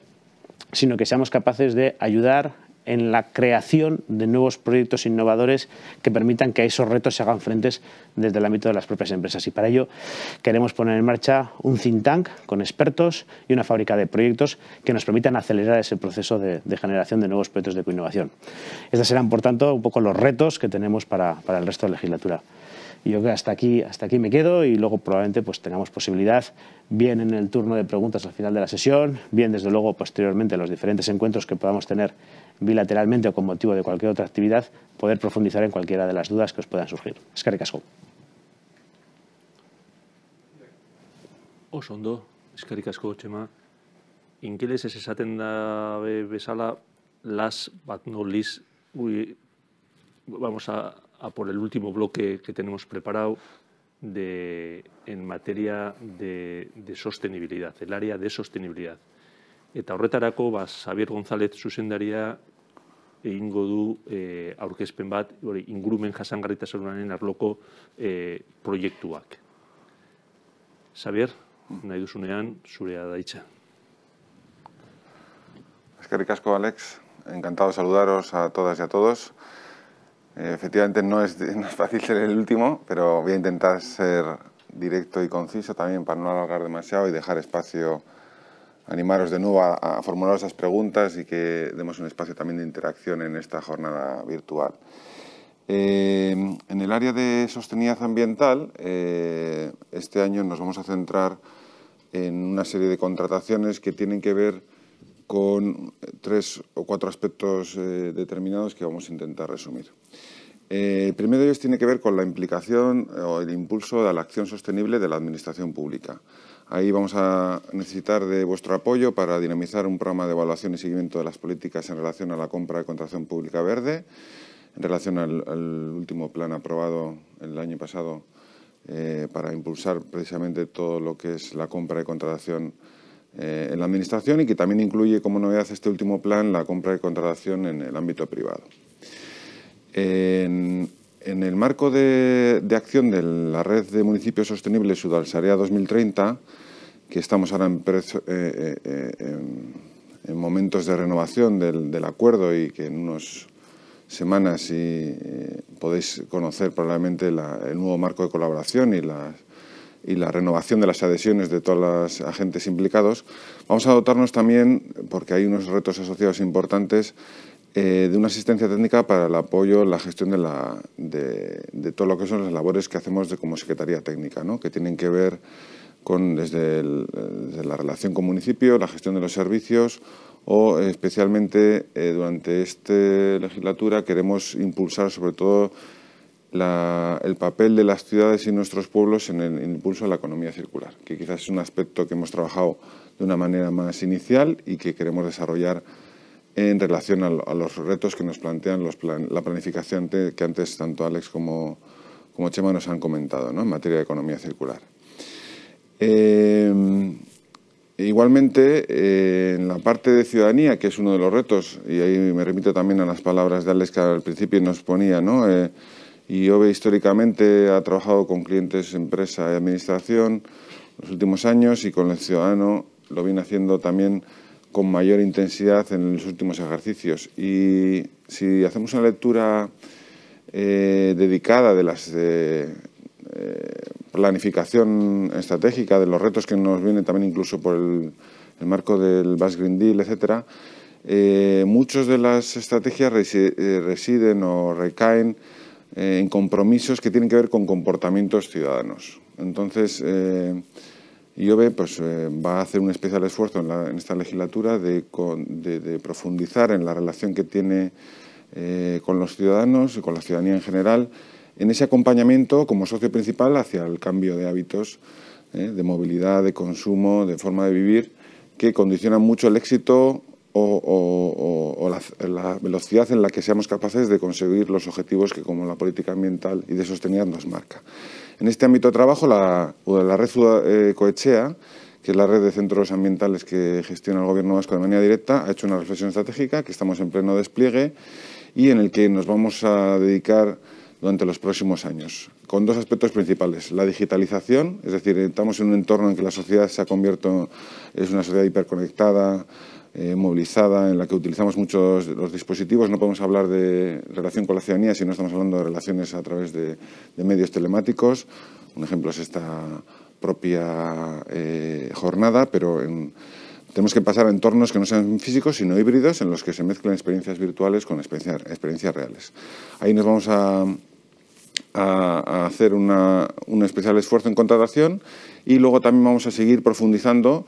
sino que seamos capaces de ayudar en la creación de nuevos proyectos innovadores que permitan que esos retos se hagan frentes desde el ámbito de las propias empresas. Y para ello queremos poner en marcha un think tank con expertos y una fábrica de proyectos que nos permitan acelerar ese proceso de, generación de nuevos proyectos de coinnovación. Estos serán, por tanto, un poco los retos que tenemos para, para el resto de la legislatura yo creo que hasta aquí, hasta aquí me quedo y luego probablemente pues, tengamos posibilidad, bien en el turno de preguntas al final de la sesión, bien desde luego posteriormente en los diferentes encuentros que podamos tener bilateralmente o con motivo de cualquier otra actividad, poder profundizar en cualquiera de las dudas que os puedan surgir. Escaricasco. que asko, las vamos a, a por el último bloque que tenemos preparado de, en materia de, de sostenibilidad, el área de sostenibilidad. Eta horretarako, ba, Xavier González zuzendaria egingo du e, aurkezpen bat hori ingurumen jasangarritasunaren arloko e, proiektuak. Xavier, nahi duzunean, zurea da itxa. Eskerrik asko, Alex. Encantado saludaros a todas y a todos. Efectivamente no es, fácil ser el último, pero voy a intentar ser directo y conciso también para no alargar demasiado y dejar espacio, animaros de nuevo a, formular esas preguntas y que demos un espacio también de interacción en esta jornada virtual. Eh, en el área de sostenibilidad ambiental, eh, este año nos vamos a centrar en una serie de contrataciones que tienen que ver con eh, tres o cuatro aspectos eh, determinados que vamos a intentar resumir. Eh, el primero de ellos tiene que ver con la implicación o el impulso a la acción sostenible de la Administración Pública. Ahí vamos a necesitar de vuestro apoyo para dinamizar un programa de evaluación y seguimiento de las políticas en relación a la compra y contratación pública verde, en relación al, último plan aprobado el año pasado para impulsar precisamente todo lo que es la compra y contratación eh, en la Administración y que también incluye como novedad este último plan la compra y contratación en el ámbito privado. En, el marco de, acción de la Red de Municipios Sostenibles Sudalsarea 2030, que estamos ahora en, eh, eh, momentos de renovación del, acuerdo y que en unas semanas podéis conocer probablemente el nuevo marco de colaboración y las y la renovación de las adhesiones de todos los agentes implicados, vamos a dotarnos también, porque hay unos retos asociados importantes, eh, de una asistencia técnica para el apoyo, la gestión de, la, de, todo lo que son las labores que hacemos de, como Secretaría Técnica, que tienen que ver con desde, la relación con municipio, la gestión de los servicios o especialmente eh, durante esta legislatura queremos impulsar sobre todo el papel de las ciudades y nuestros pueblos en el impulso a la economía circular, que quizás es un aspecto que hemos trabajado de una manera más inicial y que queremos desarrollar en relación a, los retos que nos plantean la planificación que antes tanto Alex como, como Chema nos han comentado en materia de economía circular. Eh, igualmente, eh, en la parte de ciudadanía, que es uno de los retos, y ahí me remito también a las palabras de Alex que al principio nos ponía, ¿no? Eh, y OVE históricamente ha trabajado con clientes, empresa y administración los últimos años y con el ciudadano lo viene haciendo también con mayor intensidad en los últimos ejercicios. Y si hacemos una lectura eh, dedicada de la eh, planificación estratégica, de los retos que nos vienen también incluso por el, marco del Bass Green Deal, etc., eh, muchas de las estrategias residen o recaen eh, en compromisos que tienen que ver con comportamientos ciudadanos. Entonces, eh, pues, eh, va a hacer un especial esfuerzo en, esta legislatura de, de, profundizar en la relación que tiene eh, con los ciudadanos y con la ciudadanía en general, en ese acompañamiento como socio principal hacia el cambio de hábitos, de movilidad, de consumo, de forma de vivir, que condicionan mucho el éxito o, la, velocidad en la que seamos capaces de conseguir los objetivos que como la política ambiental y de sostenibilidad nos marca. En este ámbito de trabajo, la, red eh, cohechea que es la red de centros ambientales que gestiona el Gobierno vasco de manera directa, ha hecho una reflexión estratégica que estamos en pleno despliegue y en el que nos vamos a dedicar durante los próximos años, con dos aspectos principales. La digitalización, es decir, estamos en un entorno en que la sociedad se ha convierto, es una sociedad hiperconectada, eh, movilizada, en la que utilizamos muchos los dispositivos. No podemos hablar de relación con la ciudadanía si no estamos hablando de relaciones a través de, medios telemáticos. Un ejemplo es esta propia eh, jornada, pero tenemos que pasar a entornos que no sean físicos, sino híbridos, en los que se mezclan experiencias virtuales con experiencias, reales. Ahí nos vamos a, hacer un especial esfuerzo en contratación y luego también vamos a seguir profundizando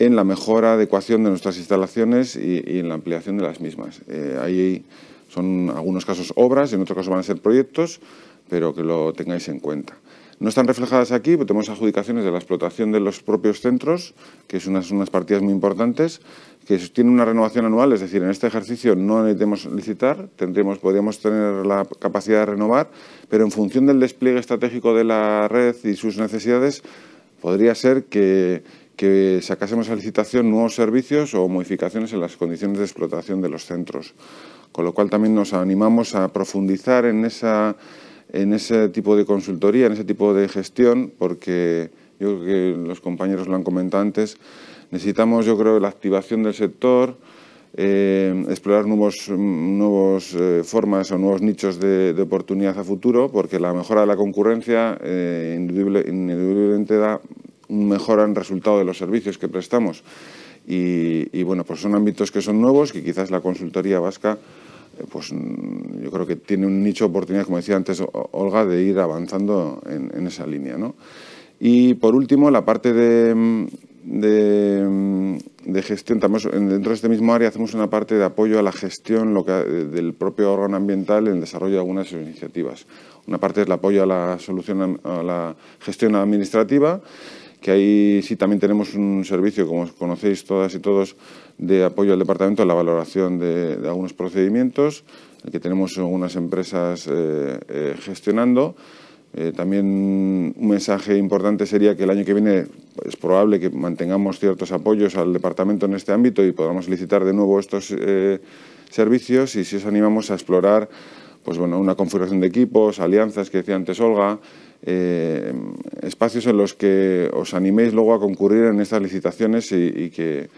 en la mejora, adecuación de nuestras instalaciones y, en la ampliación de las mismas. Eh, ahí son algunos casos obras, ...y en otros caso van a ser proyectos, pero que lo tengáis en cuenta. No están reflejadas aquí, pero tenemos adjudicaciones de la explotación de los propios centros, que es unas, unas partidas muy importantes, que tienen una renovación anual, es decir, en este ejercicio no necesitamos licitar, podríamos tener la capacidad de renovar, pero en función del despliegue estratégico de la red y sus necesidades, podría ser que que sacásemos a licitación nuevos servicios o modificaciones en las condiciones de explotación de los centros. Con lo cual también nos animamos a profundizar en, esa, en ese tipo de consultoría, en ese tipo de gestión, porque yo creo que los compañeros lo han comentado antes, necesitamos yo creo la activación del sector, eh, explorar nuevos, nuevos eh, formas o nuevos nichos de, oportunidad a futuro, porque la mejora de la concurrencia eh, da mejoran el resultado de los servicios que prestamos. Y, bueno, pues son ámbitos que son nuevos, que quizás la consultoría vasca, eh, pues mm, yo creo que tiene un nicho de oportunidad, como decía antes Olga, de ir avanzando en, esa línea. Y por último, la parte de, mm, mm, de, gestión, dentro de este mismo área hacemos una parte de apoyo a la gestión lo que, del propio órgano ambiental en desarrollo de algunas iniciativas. Una parte es el apoyo a la, solución, a la gestión administrativa que ahí sí también tenemos un servicio, como conocéis todas y todos, de apoyo al departamento en la valoración de, algunos procedimientos, que tenemos algunas empresas eh, eh, gestionando. Eh, también un mensaje importante sería que el año que viene pues, es probable que mantengamos ciertos apoyos al departamento en este ámbito y podamos licitar de nuevo estos servicios y si os animamos a explorar pues bueno, una configuración de equipos, alianzas que decía antes Olga, eh, espacios en los que os animéis luego a concurrir en estas licitaciones y, que,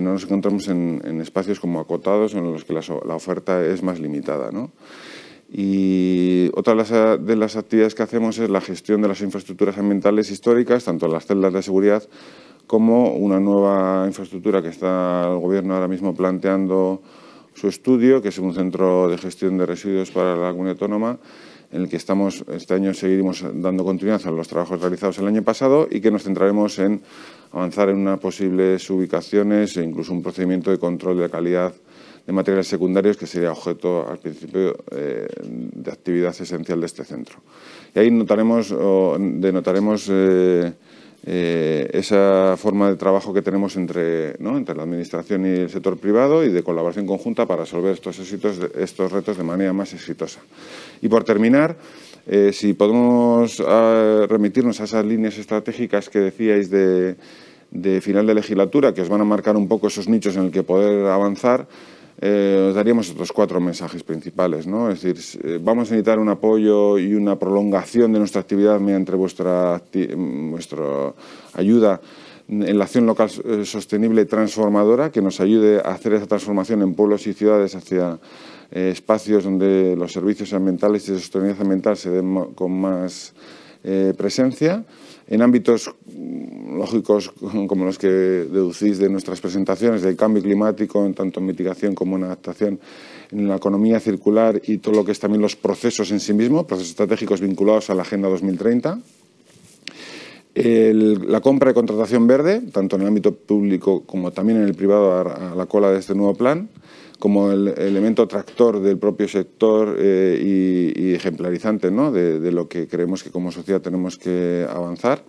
no nos encontramos en, espacios como acotados en los que la, oferta es más limitada. ¿no? Y otra de las, actividades que hacemos es la gestión de las infraestructuras ambientales históricas, tanto las celdas de seguridad como una nueva infraestructura que está el Gobierno ahora mismo planteando su estudio, que es un centro de gestión de residuos para la comunidad autónoma, en el que estamos, este año seguiremos dando continuidad a los trabajos realizados el año pasado y que nos centraremos en avanzar en unas posibles ubicaciones e incluso un procedimiento de control de calidad de materiales secundarios que sería objeto al principio eh, de actividad esencial de este centro. Y ahí notaremos, denotaremos eh, eh, esa forma de trabajo que tenemos entre, la Administración y el sector privado y de colaboración conjunta para resolver estos, estos retos de manera más exitosa. Y por terminar, eh, si podemos ah, remitirnos a esas líneas estratégicas que decíais de, de final de legislatura, que os van a marcar un poco esos nichos en el que poder avanzar, eh, os daríamos otros cuatro mensajes principales. Es decir, eh, vamos a necesitar un apoyo y una prolongación de nuestra actividad mediante vuestra, mm, ayuda en la acción local eh, sostenible transformadora que nos ayude a hacer esa transformación en pueblos y ciudades hacia espacios donde los servicios ambientales y de sostenibilidad ambiental se den con más presencia. En ámbitos mm, lógicos como los que deducís de nuestras presentaciones, del cambio climático, en tanto en mitigación como en adaptación, en la economía circular y todo lo que es también los procesos en sí mismos, procesos estratégicos vinculados a la Agenda 2030. la compra y contratación verde, tanto en el ámbito público como también en el privado, a la cola de este nuevo plan como el elemento tractor del propio sector eh, y, ejemplarizante ¿no? de, lo que creemos que como sociedad tenemos que avanzar.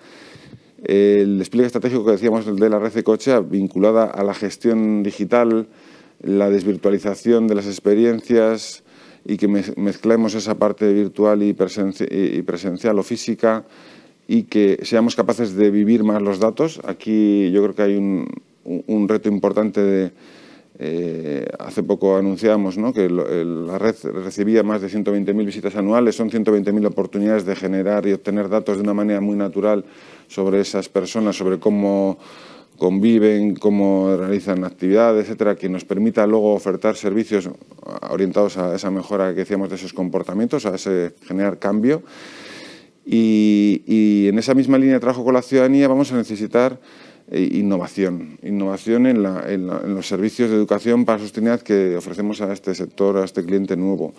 El despliegue estratégico que decíamos de la red de coche vinculada a la gestión digital, la desvirtualización de las experiencias y que mezclemos esa parte virtual y, y presencial o física y que seamos capaces de vivir más los datos. Aquí yo creo que hay un, un reto importante de eh, hace poco anunciamos que la red recibía más de 120.000 visitas anuales, son 120.000 oportunidades de generar y obtener datos de una manera muy natural sobre esas personas, sobre cómo conviven, cómo realizan actividades, etcétera, que nos permita luego ofertar servicios orientados a esa mejora que decíamos de esos comportamientos, a ese generar cambio. Y, y en esa misma línea de trabajo con la ciudadanía vamos a necesitar eh, innovación, innovación en, los servicios de educación para sostenibilidad que ofrecemos a este sector, a este cliente nuevo.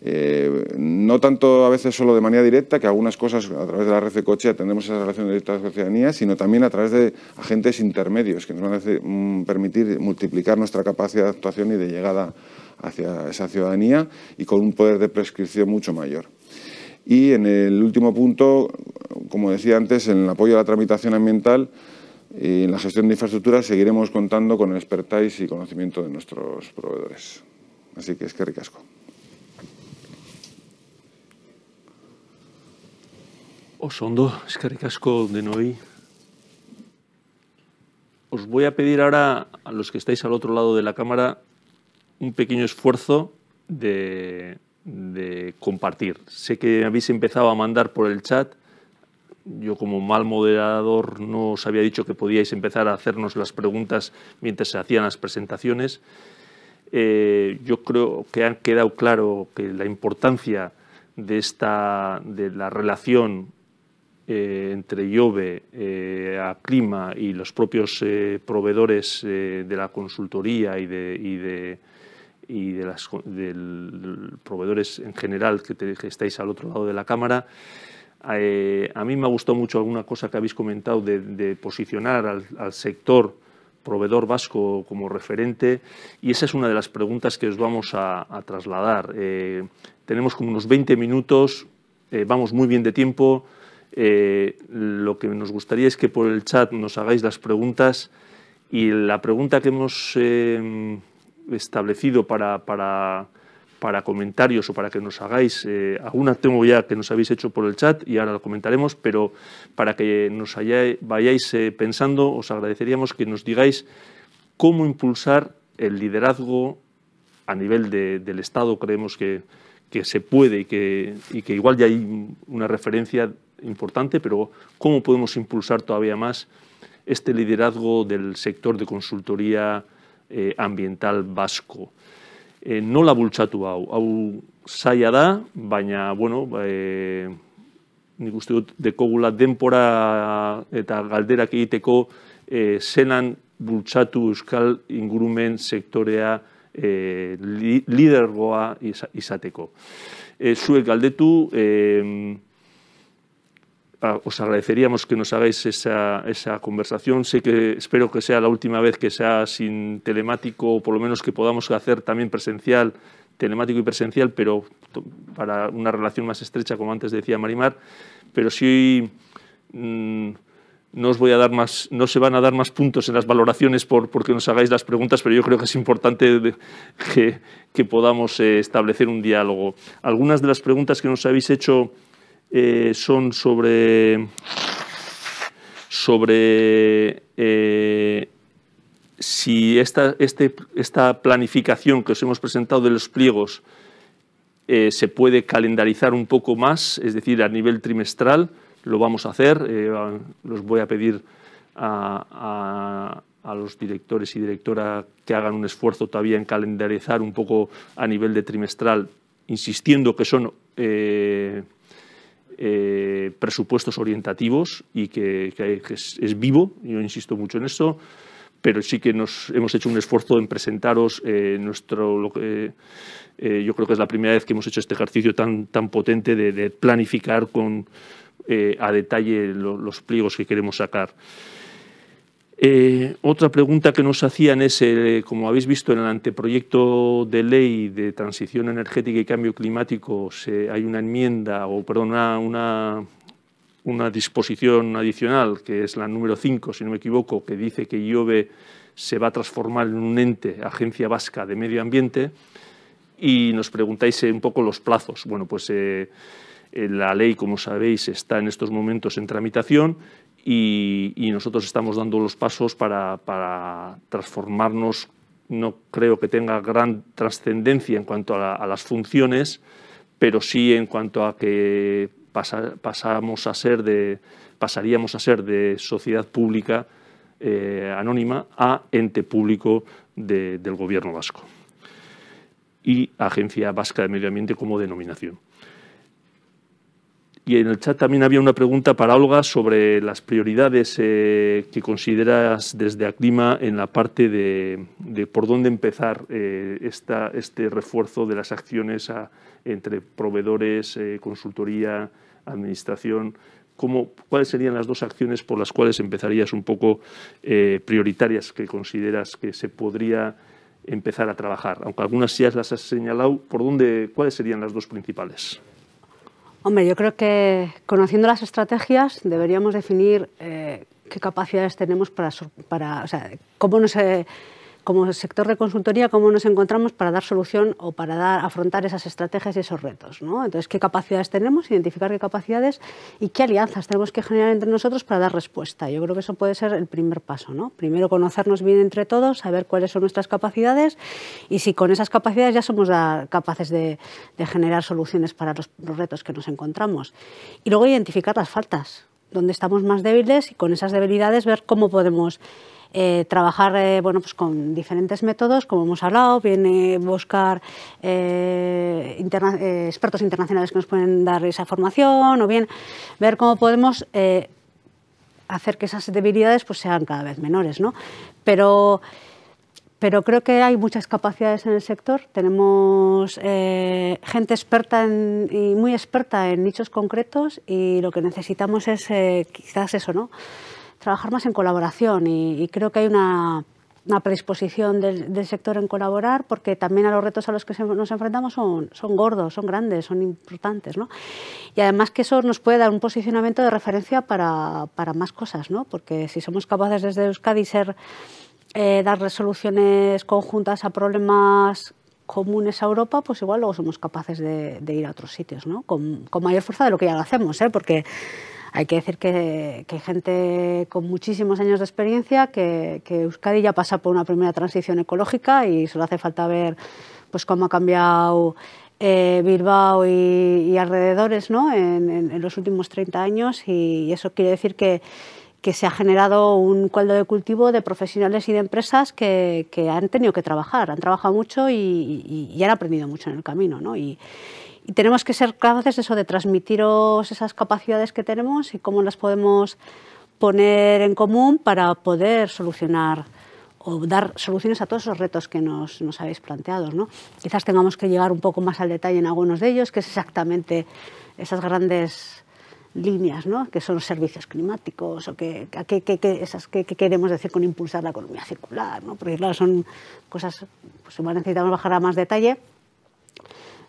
Eh, no tanto a veces solo de manera directa, que algunas cosas a través de la red de coche atendemos esa relación directa con la ciudadanía, sino también a través de agentes intermedios que nos van a mm, permitir multiplicar nuestra capacidad de actuación y de llegada hacia esa ciudadanía y con un poder de prescripción mucho mayor. Y en el último punto, como decía antes, en el apoyo a la tramitación ambiental, y en la gestión de infraestructuras seguiremos contando con el expertise y conocimiento de nuestros proveedores. Así que es que ricasco. Os hondo, es que ricasco de Os voy a pedir ahora a los que estáis al otro lado de la cámara un pequeño esfuerzo de, de compartir. Sé que habéis empezado a mandar por el chat yo como mal moderador no os había dicho que podíais empezar a hacernos las preguntas mientras se hacían las presentaciones. Eh, yo creo que han quedado claro que la importancia de, esta, de la relación eh, entre IOBE, eh, a Clima y los propios proveedores de la consultoría y de, los proveedores en general que, estáis al otro lado de la cámara, eh, a mí me ha gustado mucho alguna cosa que habéis comentado de, posicionar al, sector proveedor vasco como referente y esa es una de las preguntas que os vamos a, trasladar. Eh, tenemos como unos 20 minutos, eh, vamos muy bien de tiempo. lo que nos gustaría es que por el chat nos hagáis las preguntas y la pregunta que hemos establecido para para comentarios o para que nos hagáis, eh, alguna tengo ya que nos habéis hecho por el chat y ahora lo comentaremos, pero para que nos vayáis eh, pensando, os agradeceríamos que nos digáis cómo impulsar el liderazgo a nivel del Estado, creemos que, que se puede y que, igual ya hay una referencia importante, pero cómo podemos impulsar todavía más este liderazgo del sector de consultoría eh, ambiental vasco. e, nola bultzatu hau. Hau zaila da, baina, bueno, e, nik uste dut dekogula denpora eta galderak egiteko e, eh, zenan bultzatu euskal ingurumen sektorea e, lidergoa izateko. E, zuek galdetu, e, Ah, os agradeceríamos que nos hagáis esa, esa, conversación. Sé que espero que sea la última vez que sea sin telemático, o por lo menos que podamos hacer también presencial, telemático y presencial, pero para una relación más estrecha, como antes decía Marimar. Pero sí mm, no os voy a dar más, no se van a dar más puntos en las valoraciones por, porque nos hagáis las preguntas, pero yo creo que es importante que, que, podamos eh, establecer un diálogo. Algunas de las preguntas que nos habéis hecho eh, son sobre, sobre eh, si esta, este, esta, planificación que os hemos presentado de los pliegos eh, se puede calendarizar un poco más, es decir, a nivel trimestral, lo vamos a hacer, los voy a pedir a, los directores y directoras que hagan un esfuerzo todavía en calendarizar un poco a nivel de trimestral, insistiendo que son... Eh, presupuestos orientativos y que, es, vivo, yo insisto mucho en esto, pero sí que nos hemos hecho un esfuerzo en presentaros eh, nuestro... Eh, yo creo que es la primera vez que hemos hecho este ejercicio tan, tan potente de, planificar con, a detalle los pliegos que queremos sacar. Eh, otra pregunta que nos hacían es, eh, como habéis visto en el anteproyecto de ley de transición energética y cambio climático, hay una enmienda, o perdón, una, disposición adicional, que es la número 5, si no me equivoco, que dice que IOVE se va a transformar en un ente, Agencia Vasca de Medio Ambiente, y nos preguntáis eh, un poco los plazos. Bueno, pues la ley, como sabéis, está en estos momentos en tramitación y, nosotros estamos dando los pasos para, transformarnos. No creo que tenga gran trascendencia en cuanto a, las funciones, pero sí en cuanto a que a ser de, pasaríamos a ser de sociedad pública eh, anónima a ente público del gobierno vasco y Agencia Vasca de Medio Ambiente como denominación. Y en el chat también había una pregunta para Olga sobre las prioridades eh, que consideras desde Aclima en la parte de, por dónde empezar eh, esta, este refuerzo de las acciones entre proveedores, eh, consultoría, administración. ¿Cuáles serían las dos acciones por las cuales empezarías un poco prioritarias que consideras que se podría empezar a trabajar? Aunque algunas ya las has señalado, ¿por dónde, ¿cuáles serían las dos principales? Hombre, yo creo que conociendo las estrategias deberíamos definir eh, qué capacidades tenemos para, para o sea, cómo nos... Eh, como sector de consultoría, cómo nos encontramos para dar solución o para dar, afrontar esas estrategias y esos retos. Entonces, qué capacidades tenemos, identificar qué capacidades y qué alianzas tenemos que generar entre nosotros para dar respuesta. Yo creo que eso puede ser el primer paso. ¿no? Primero, conocernos bien entre todos, saber cuáles son nuestras capacidades y si con esas capacidades ya somos capaces de, generar soluciones para los, retos que nos encontramos. Y luego, identificar las faltas, dónde estamos más débiles y con esas debilidades ver cómo podemos eh, trabajar eh, bueno, pues con diferentes métodos, como hemos hablado, viene buscar eh, expertos internacionales que nos pueden dar esa formación o bien ver cómo podemos hacer que esas debilidades pues, sean cada vez menores. Pero, pero creo que hay muchas capacidades en el sector. Tenemos gente experta y muy experta en nichos concretos y lo que necesitamos es quizás eso, ¿no? trabajar más en colaboración y, creo que hay una, predisposición del, sector en colaborar porque también a los retos a los que nos enfrentamos son, son, gordos, son grandes, son importantes. ¿no? Y además que eso nos puede dar un posicionamiento de referencia para, para más cosas, ¿no? porque si somos capaces desde Euskadi ser, eh, dar resoluciones conjuntas a problemas comunes a Europa, pues igual luego somos capaces de, ir a otros sitios, ¿no? Con, mayor fuerza de lo que ya lo hacemos, ¿eh? porque hay que decir que, hay gente con muchísimos años de experiencia, que, Euskadi ya pasa por una primera transición ecológica y solo hace falta ver pues, cómo ha cambiado eh, Bilbao y, alrededores ¿no? en, los últimos 30 años y, eso quiere decir que, se ha generado un caldo de cultivo de profesionales y de empresas que, han tenido que trabajar, han trabajado mucho y, han aprendido mucho en el camino. Y tenemos que ser capaces de eso, de transmitiros esas capacidades que tenemos y cómo las podemos poner en común para poder solucionar o dar soluciones a todos esos retos que nos, habéis planteado. Quizás tengamos que llegar un poco más al detalle en algunos de ellos, que es exactamente esas grandes líneas, que son los servicios climáticos o que, esas, queremos decir con impulsar la economía circular, ¿no? porque claro, son cosas, pues igual necesitamos bajar a más detalle,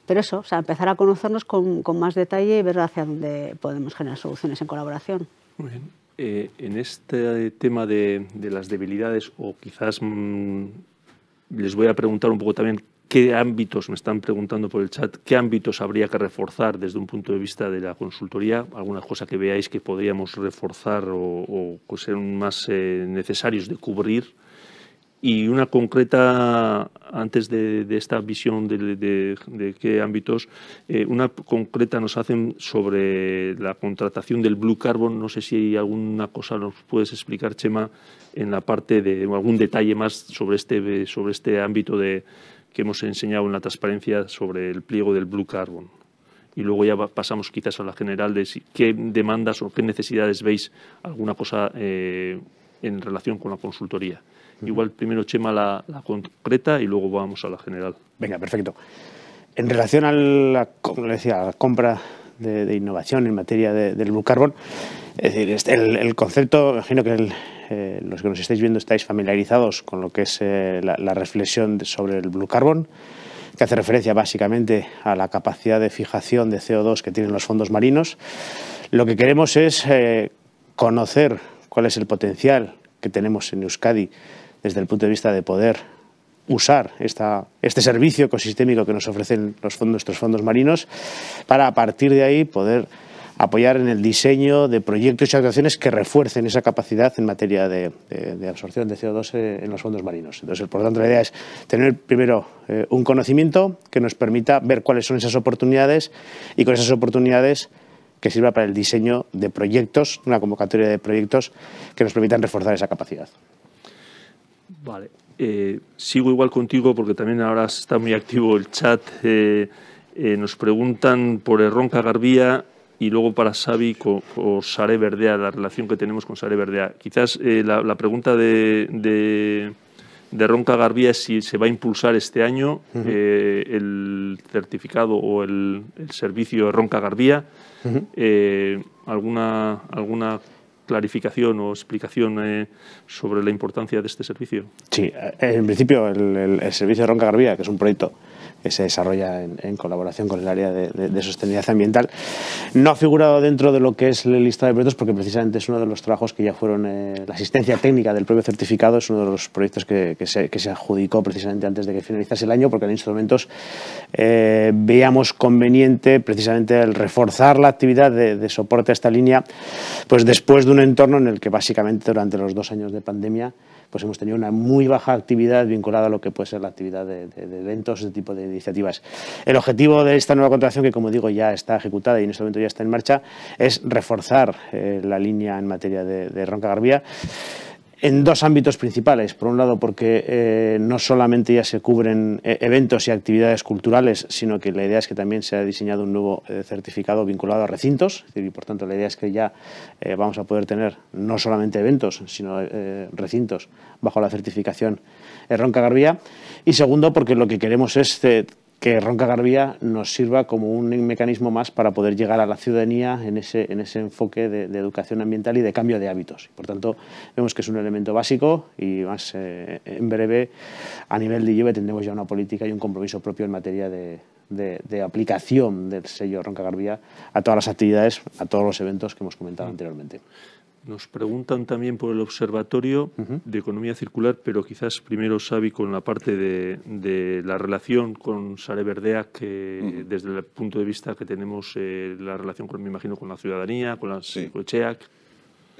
pero eso, o sea, empezar a conocernos con, más detalle y ver hacia dónde podemos generar soluciones en colaboración. Muy bien. Eh, en este tema de, las debilidades, o quizás mm, les voy a preguntar un poco también qué ámbitos, me están preguntando por el chat, qué ámbitos habría que reforzar desde un punto de vista de la consultoría, alguna cosa que veáis que podríamos reforzar o, que sean más eh, necesarios de cubrir y una concreta, antes de, esta visión de, qué ámbitos, eh, una concreta nos hacen sobre la contratación del Blue Carbon. No sé si hay alguna cosa nos puedes explicar, Chema, en la parte de algún detalle más sobre este, sobre este ámbito de, que hemos enseñado en la transparencia sobre el pliego del Blue Carbon. Y luego ya pasamos quizás a la general de qué demandas o qué necesidades veis alguna cosa eh, en relación con la consultoría. Igual primero Chema la, concreta y luego vamos a la general. Venga, perfecto. En relación a la, decía, compra de, innovación en materia del Blue Carbon, es decir, este, el, concepto, imagino que eh, los que nos estáis viendo estáis familiarizados con lo que es eh, la, reflexión sobre el Blue Carbon, que hace referencia básicamente a la capacidad de fijación de CO2 que tienen los fondos marinos. Lo que queremos es eh, conocer cuál es el potencial que tenemos en Euskadi desde el punto de vista de poder usar este servicio ecosistémico que nos ofrecen los fondos, nuestros fondos marinos para a partir de ahí poder apoyar en el diseño de proyectos y actuaciones que refuercen esa capacidad en materia de, absorción de CO2 eh, en los fondos marinos. Entonces, por lo tanto, la idea es tener primero eh, un conocimiento que nos permita ver cuáles son esas oportunidades y con esas oportunidades que sirva para el diseño de proyectos, una convocatoria de proyectos que nos permitan reforzar esa capacidad. Vale. Eh, sigo igual contigo porque también ahora está muy activo el chat. Eh, eh, nos preguntan por Ronca Garbía y luego para Xavi o, o Sare Verdea, la relación que tenemos con Sare Verdea. Quizás la, pregunta de, de, Ronca Garbía es si se va a impulsar este año el certificado o el, el servicio Ronca Garbía. alguna clarificación o explicación eh, sobre la importancia de este servicio? Sí, eh, en principio el, servicio de Ronca Garbía, que es un proyecto que se desarrolla en, colaboración con el área de, sostenibilidad ambiental. No ha figurado dentro de lo que es la lista de proyectos porque precisamente es uno de los trabajos que ya fueron, eh, la asistencia técnica del propio certificado es uno de los proyectos que, se, adjudicó precisamente antes de que finalizase el año porque en instrumentos eh, veíamos conveniente precisamente el reforzar la actividad de, de, soporte a esta línea pues después de un entorno en el que básicamente durante los dos años de pandemia pues hemos tenido una muy baja actividad vinculada a lo que puede ser la actividad de, eventos, de eventos, ese tipo de iniciativas. El objetivo de esta nueva contratación, que como digo ya está ejecutada y en este momento ya está en marcha, es reforzar eh, la línea en materia de, de Ronca Garbía en dos ámbitos principales. Por un lado, porque eh, no solamente ya se cubren eh, eventos y actividades culturales, sino que la idea es que también se ha diseñado un nuevo eh, certificado vinculado a recintos, y por tanto la idea es que ya vamos a poder tener no solamente eventos, sino recintos bajo la certificación Ronca Garbía. Y segundo, porque lo que queremos es que Ronca Garbía nos sirva como un mecanismo más para poder llegar a la ciudadanía en ese, enfoque de, educación ambiental y de cambio de hábitos. Por tanto, vemos que es un elemento básico y más eh, en breve, a nivel de IEBE, tendremos ya una política y un compromiso propio en materia de, de, aplicación del sello Ronca Garbía a todas las actividades, a todos los eventos que hemos comentado mm. anteriormente. Nos preguntan también por el Observatorio de Economía Circular, pero quizás primero Xavi con la parte de, la relación con Sare Verdeac, que desde el punto de vista que tenemos eh, la relación, con, me imagino, con la ciudadanía, con las sí.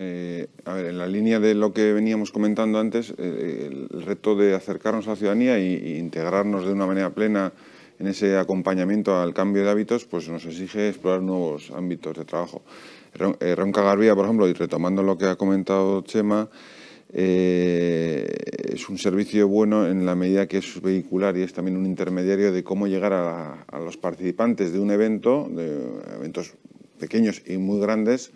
Eh, a ver, en la línea de lo que veníamos comentando antes, eh, el reto de acercarnos a la ciudadanía e, integrarnos de una manera plena en ese acompañamiento al cambio de hábitos, pues nos exige explorar nuevos ámbitos de trabajo. Eh, Ronca Garbía, por ejemplo, y retomando lo que ha comentado Chema, eh, es un servicio bueno en la medida que es vehicular y es también un intermediario de cómo llegar a, los participantes de un evento, de eventos pequeños y muy grandes,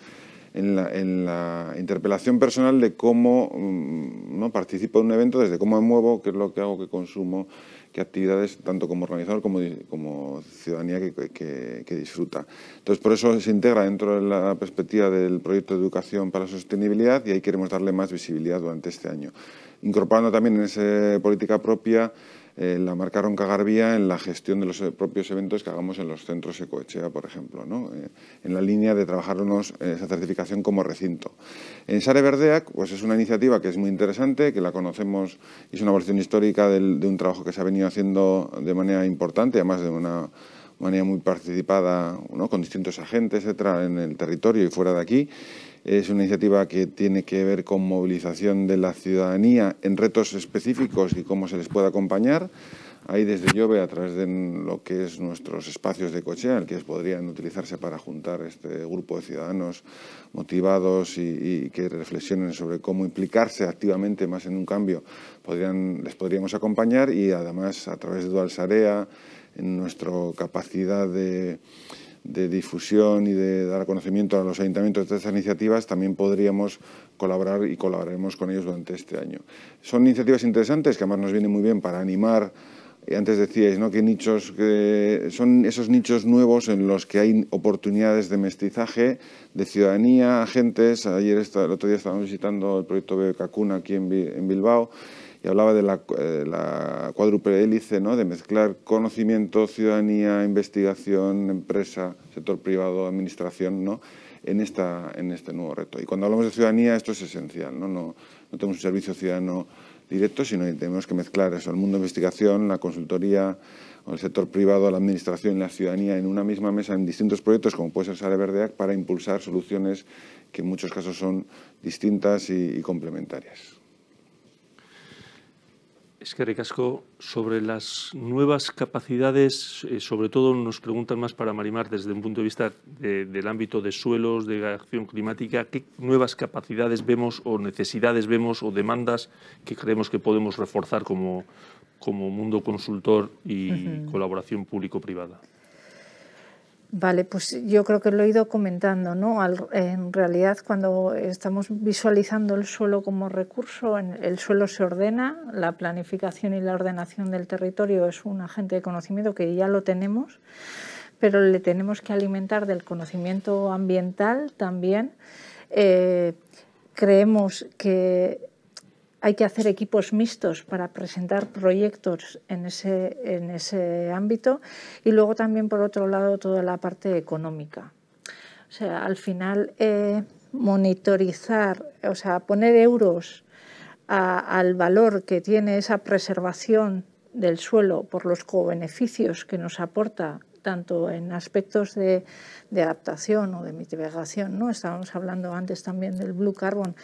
en la, en la, interpelación personal de cómo mm, ¿no? participo en un evento, desde cómo me muevo, qué es lo que hago, qué consumo, que actividades, tanto como organizador como, como ciudadanía que, que, disfruta. Entonces, por eso se integra dentro de la perspectiva del proyecto de educación para la sostenibilidad y ahí queremos darle más visibilidad durante este año. Incorporando también en esa política propia eh, la marca Garbía en la gestión de los eh, propios eventos que hagamos en los centros Ecoechea, por ejemplo, eh, en la línea de trabajarnos esa certificación como recinto. En Sare Verdeac pues es una iniciativa que es muy interesante, que la conocemos, es una evolución histórica de un trabajo que se ha venido haciendo de manera importante, además de una manera muy participada con distintos agentes, etc., en el territorio y fuera de aquí. Es una iniciativa que tiene que ver con movilización de la ciudadanía en retos específicos y cómo se les puede acompañar. Ahí desde Llove, a través de lo que es nuestros espacios de cochea, que podrían utilizarse para juntar este grupo de ciudadanos motivados y, que reflexionen sobre cómo implicarse activamente más en un cambio, les podríamos acompañar y además a través de Dualsarea, en nuestra capacidad de de difusión y de dar conocimiento a los ayuntamientos de estas iniciativas, también podríamos colaborar y colaboraremos con ellos durante este año. Son iniciativas interesantes que además nos vienen muy bien para animar eh, antes decíais, ¿no? Que nichos que son esos nichos nuevos en los que hay oportunidades de mestizaje, de ciudadanía, agentes. Ayer el otro día estábamos visitando el proyecto Cacuna aquí en, Bilbao y hablaba de eh, la, cuádruple hélice, ¿no? de mezclar conocimiento, ciudadanía, investigación, empresa, sector privado, administración, en, este nuevo reto. Y cuando hablamos de ciudadanía, esto es esencial. No, no, tenemos un servicio ciudadano directo, sino que tenemos que mezclar eso, el mundo de investigación, la consultoría, el sector privado, la administración y la ciudadanía en una misma mesa en distintos proyectos, como puede ser Sare Verdeac, para impulsar soluciones que en muchos casos son distintas y complementarias. Es que Ricasco, sobre las nuevas capacidades, eh, sobre todo nos preguntan más para Marimar desde un punto de vista del ámbito de suelos, de acción climática, ¿qué nuevas capacidades vemos o necesidades vemos o demandas que creemos que podemos reforzar como, mundo consultor y colaboración público-privada? Vale, pues yo creo que lo he ido comentando, ¿no? en realidad, cuando estamos visualizando el suelo como recurso, el suelo se ordena, la planificación y la ordenación del territorio es un agente de conocimiento que ya lo tenemos, pero le tenemos que alimentar del conocimiento ambiental también. Eh, creemos que hay que hacer equipos mixtos para presentar proyectos en ese, en ese ámbito y luego también, por otro lado, toda la parte económica. O sea, al final, eh, monitorizar, o sea, poner euros al valor que tiene esa preservación del suelo por los co-beneficios que nos aporta tanto en aspectos de, adaptación o de mitigación. ¿no? Estábamos hablando antes también del Blue Carbon.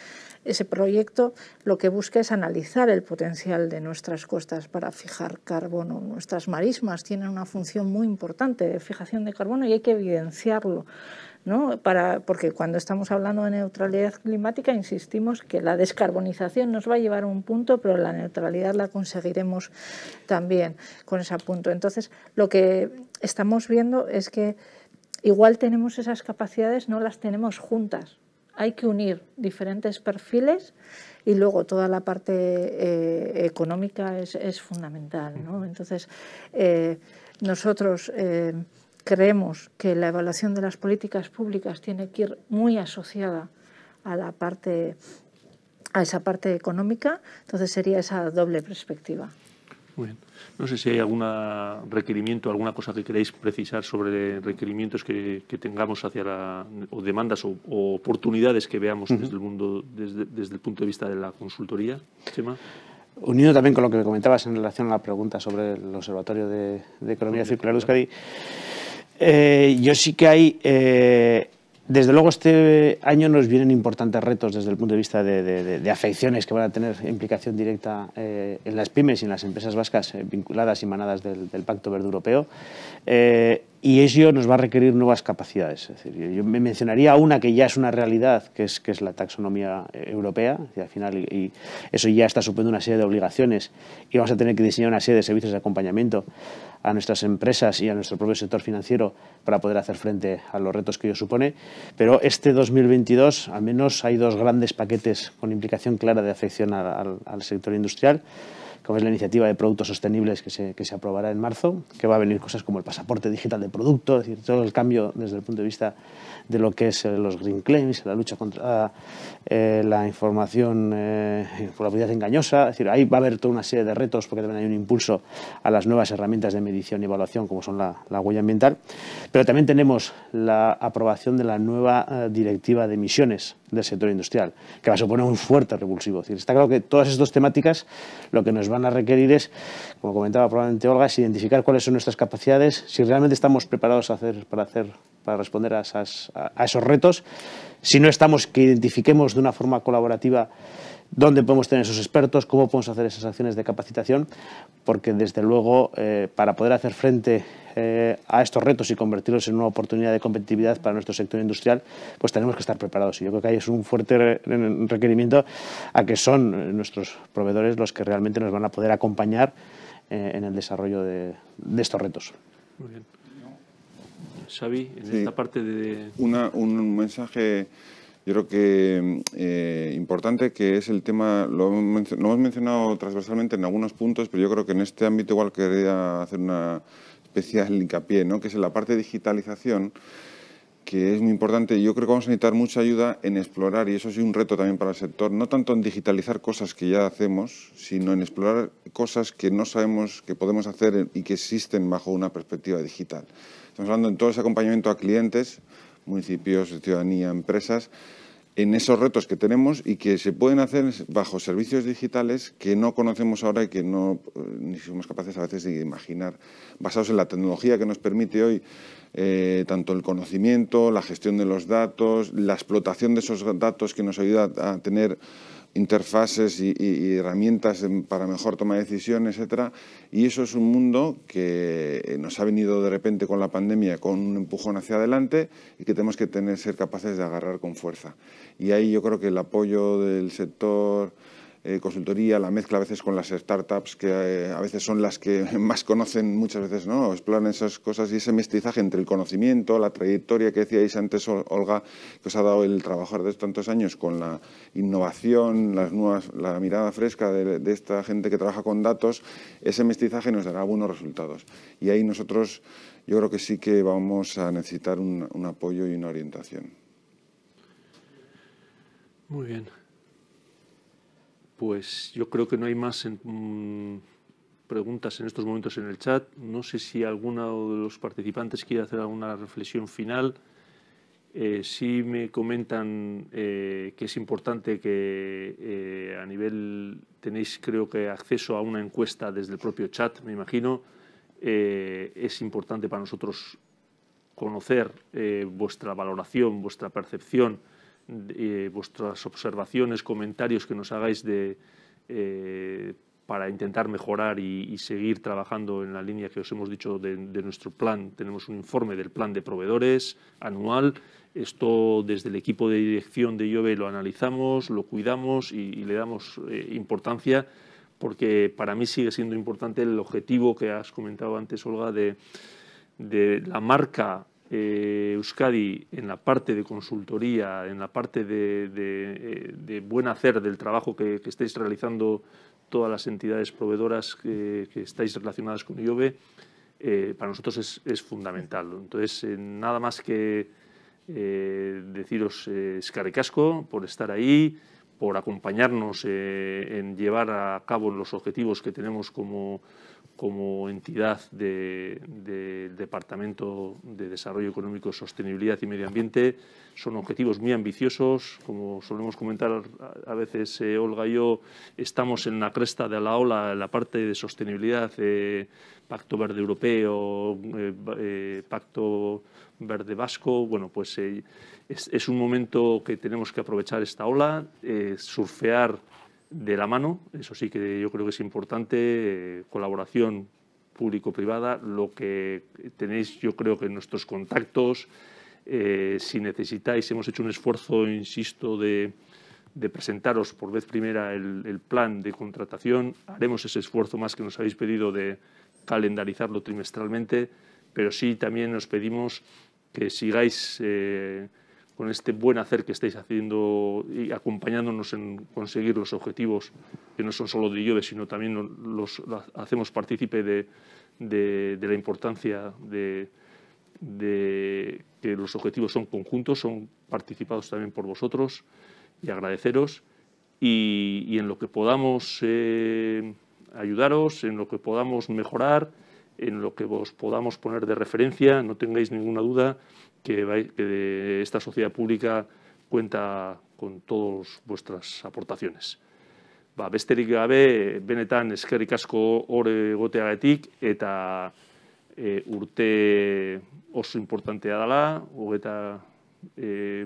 Ese proyecto lo que busca es analizar el potencial de nuestras costas para fijar carbono. Nuestras marismas tienen una función muy importante de fijación de carbono y hay que evidenciarlo porque cuando estamos hablando de neutralidad climática insistimos que la descarbonización nos va a llevar a un punto, pero la neutralidad la conseguiremos también con ese punto. Entonces, lo que estamos viendo es que igual tenemos esas capacidades, no las tenemos juntas. Hay que unir diferentes perfiles y luego toda la parte eh, económica es, fundamental. Entonces, eh, nosotros... Eh, creemos que la evaluación de las políticas públicas tiene que ir muy asociada a la parte a esa parte económica, entonces sería esa doble perspectiva. No sé si hay algún requerimiento, alguna cosa que queréis precisar sobre requerimientos que, tengamos hacia la, o demandas o, oportunidades que veamos desde el mundo, desde, el punto de vista de la consultoría, Unido también con lo que me comentabas en relación a la pregunta sobre el Observatorio de, Economía Circular Euskadi. Eh, yo sí que hay, eh, desde luego este año nos vienen importantes retos desde el punto de vista de, afecciones que van a tener implicación directa eh, en las pymes y en las empresas vascas vinculadas y manadas del, Pacto Verde Europeo. y ello nos va a requerir nuevas capacidades. Es decir, yo me mencionaría una que ya es una realidad, que es, que es la taxonomía europea, y al final y eso ya está suponiendo una serie de obligaciones y vamos a tener que diseñar una serie de servicios de acompañamiento a nuestras empresas y a nuestro propio sector financiero para poder hacer frente a los retos que ello supone. Pero este 2022 al menos hay dos grandes paquetes con implicación clara de afección al, sector industrial como es la iniciativa de productos sostenibles que se, que se, aprobará en marzo, que va a venir cosas como el pasaporte digital de productos, todo el cambio desde el punto de vista de lo que es eh, los green claims, la lucha contra eh, la información eh, por la publicidad engañosa. Es decir, ahí va a haber toda una serie de retos porque también hay un impulso a las nuevas herramientas de medición y evaluación como son la, huella ambiental. Pero también tenemos la aprobación de la nueva eh, directiva de emisiones del sector industrial, que va a suponer un fuerte repulsivo. decir, está claro que todas estas temáticas lo que nos van a requerir es, como comentaba probablemente Olga, es identificar cuáles son nuestras capacidades, si realmente estamos preparados para hacer para responder a, esos retos, si no estamos que identifiquemos de una forma colaborativa dónde podemos tener esos expertos, cómo podemos hacer esas acciones de capacitación, porque desde luego eh, para poder hacer frente eh, a estos retos y convertirlos en una oportunidad de competitividad para nuestro sector industrial, pues tenemos que estar preparados. Y yo creo que ahí es un fuerte requerimiento a que son eh, nuestros proveedores los que realmente nos van a poder acompañar en el desarrollo de, estos retos. Xavi, en esta parte de... un mensaje yo creo que eh, importante que es el tema, lo, hemos mencionado transversalmente en algunos puntos, pero yo creo que en este ámbito igual quería hacer una especial hincapié, ¿no? que es en la parte de digitalización, que es muy importante. Yo creo que vamos a necesitar mucha ayuda en explorar, y eso es un reto también para el sector, no tanto en digitalizar cosas que ya hacemos, sino en explorar cosas que no sabemos que podemos hacer eh, y que existen bajo una perspectiva digital. Estamos hablando en todo ese acompañamiento a clientes, municipios, ciudadanía, empresas, en esos retos que tenemos y que se pueden hacer bajo servicios digitales que no conocemos ahora y que no eh, ni somos capaces a veces de imaginar, basados en la tecnología que nos permite hoy eh, tanto el conocimiento, la gestión de los datos, la explotación de esos datos que nos ayuda a tener interfaces y, herramientas para mejor toma de decisiones, etcétera. Y eso es un mundo que eh, nos ha venido de repente con la pandemia con un empujón hacia adelante y que tenemos que tener, ser capaces de agarrar con fuerza. Y ahí yo creo que el apoyo del sector eh, consultoría, la mezcla a veces con las startups, que eh, a veces son las que más conocen, muchas veces no, exploran esas cosas y ese mestizaje entre el conocimiento, la trayectoria que decíais antes, Olga, que os ha dado el trabajar de tantos años con la innovación, las nuevas, la mirada fresca de, esta gente que trabaja con datos, ese mestizaje nos dará buenos resultados. Y ahí nosotros yo creo que sí que vamos a necesitar un, un apoyo y una orientación. Muy bien. Pues yo creo que no hay más mm, preguntas en estos momentos en el chat. No sé si alguno de los participantes quiere hacer alguna reflexión final. Eh, sí me comentan eh, que es importante que eh, a nivel tenéis creo que acceso a una encuesta desde el propio chat, me imagino. Eh, es importante para nosotros conocer vuestra valoración, vuestra percepción eh, vuestras observaciones, comentarios que nos hagáis de, eh, para intentar mejorar y, seguir trabajando en la línea que os hemos dicho de, nuestro plan. Tenemos un informe del plan de proveedores anual. Esto desde el equipo de dirección de IOB lo analizamos, lo cuidamos y, le damos eh, importancia porque para mí sigue siendo importante el objetivo que has comentado antes, Olga, de la marca eh, Euskadi en la parte de consultoría, en la parte de, eh, buen hacer del trabajo que, estáis realizando todas las entidades proveedoras que, estáis relacionadas con IOBE, eh, para nosotros es, fundamental. Entonces, nada más que deciros escaricasco por estar ahí, por acompañarnos en llevar a cabo los objetivos que tenemos como, como entidad del de Departamento de Desarrollo Económico, Sostenibilidad y Medio Ambiente. Son objetivos muy ambiciosos. Como solemos comentar a veces eh, Olga y yo, estamos en la cresta de la ola en la parte de sostenibilidad, eh, Pacto Verde Europeo, eh, Pacto Verde Vasco. Bueno, pues es, es, un momento que tenemos que aprovechar esta ola, surfear de la mano, eso sí que yo creo que es importante, eh, colaboración público-privada, lo que tenéis yo creo que nuestros contactos, eh, si necesitáis, hemos hecho un esfuerzo, insisto, de, presentaros por vez primera el, plan de contratación, haremos ese esfuerzo más que nos habéis pedido de calendarizarlo trimestralmente, pero sí también nos pedimos que sigáis... Eh, con este buen hacer que estáis haciendo y acompañándonos en conseguir los objetivos que no son solo de IOBE, sino también los, hacemos partícipe de, la importancia de, que los objetivos son conjuntos, son participados también por vosotros y agradeceros y, en lo que podamos eh, ayudaros, en lo que podamos mejorar, en lo que vos podamos poner de referencia, no tengáis ninguna duda, que, que de esta sociedad pública cuenta con todas vuestras aportaciones. Ba, besterik gabe, benetan eskerrik asko hori goteagetik eta e, urte oso importantea dela, hogeta, e,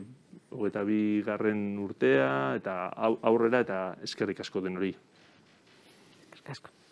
hogeta bi garren urtea eta aurrera eta eskerrik asko den hori. Eskerrik asko.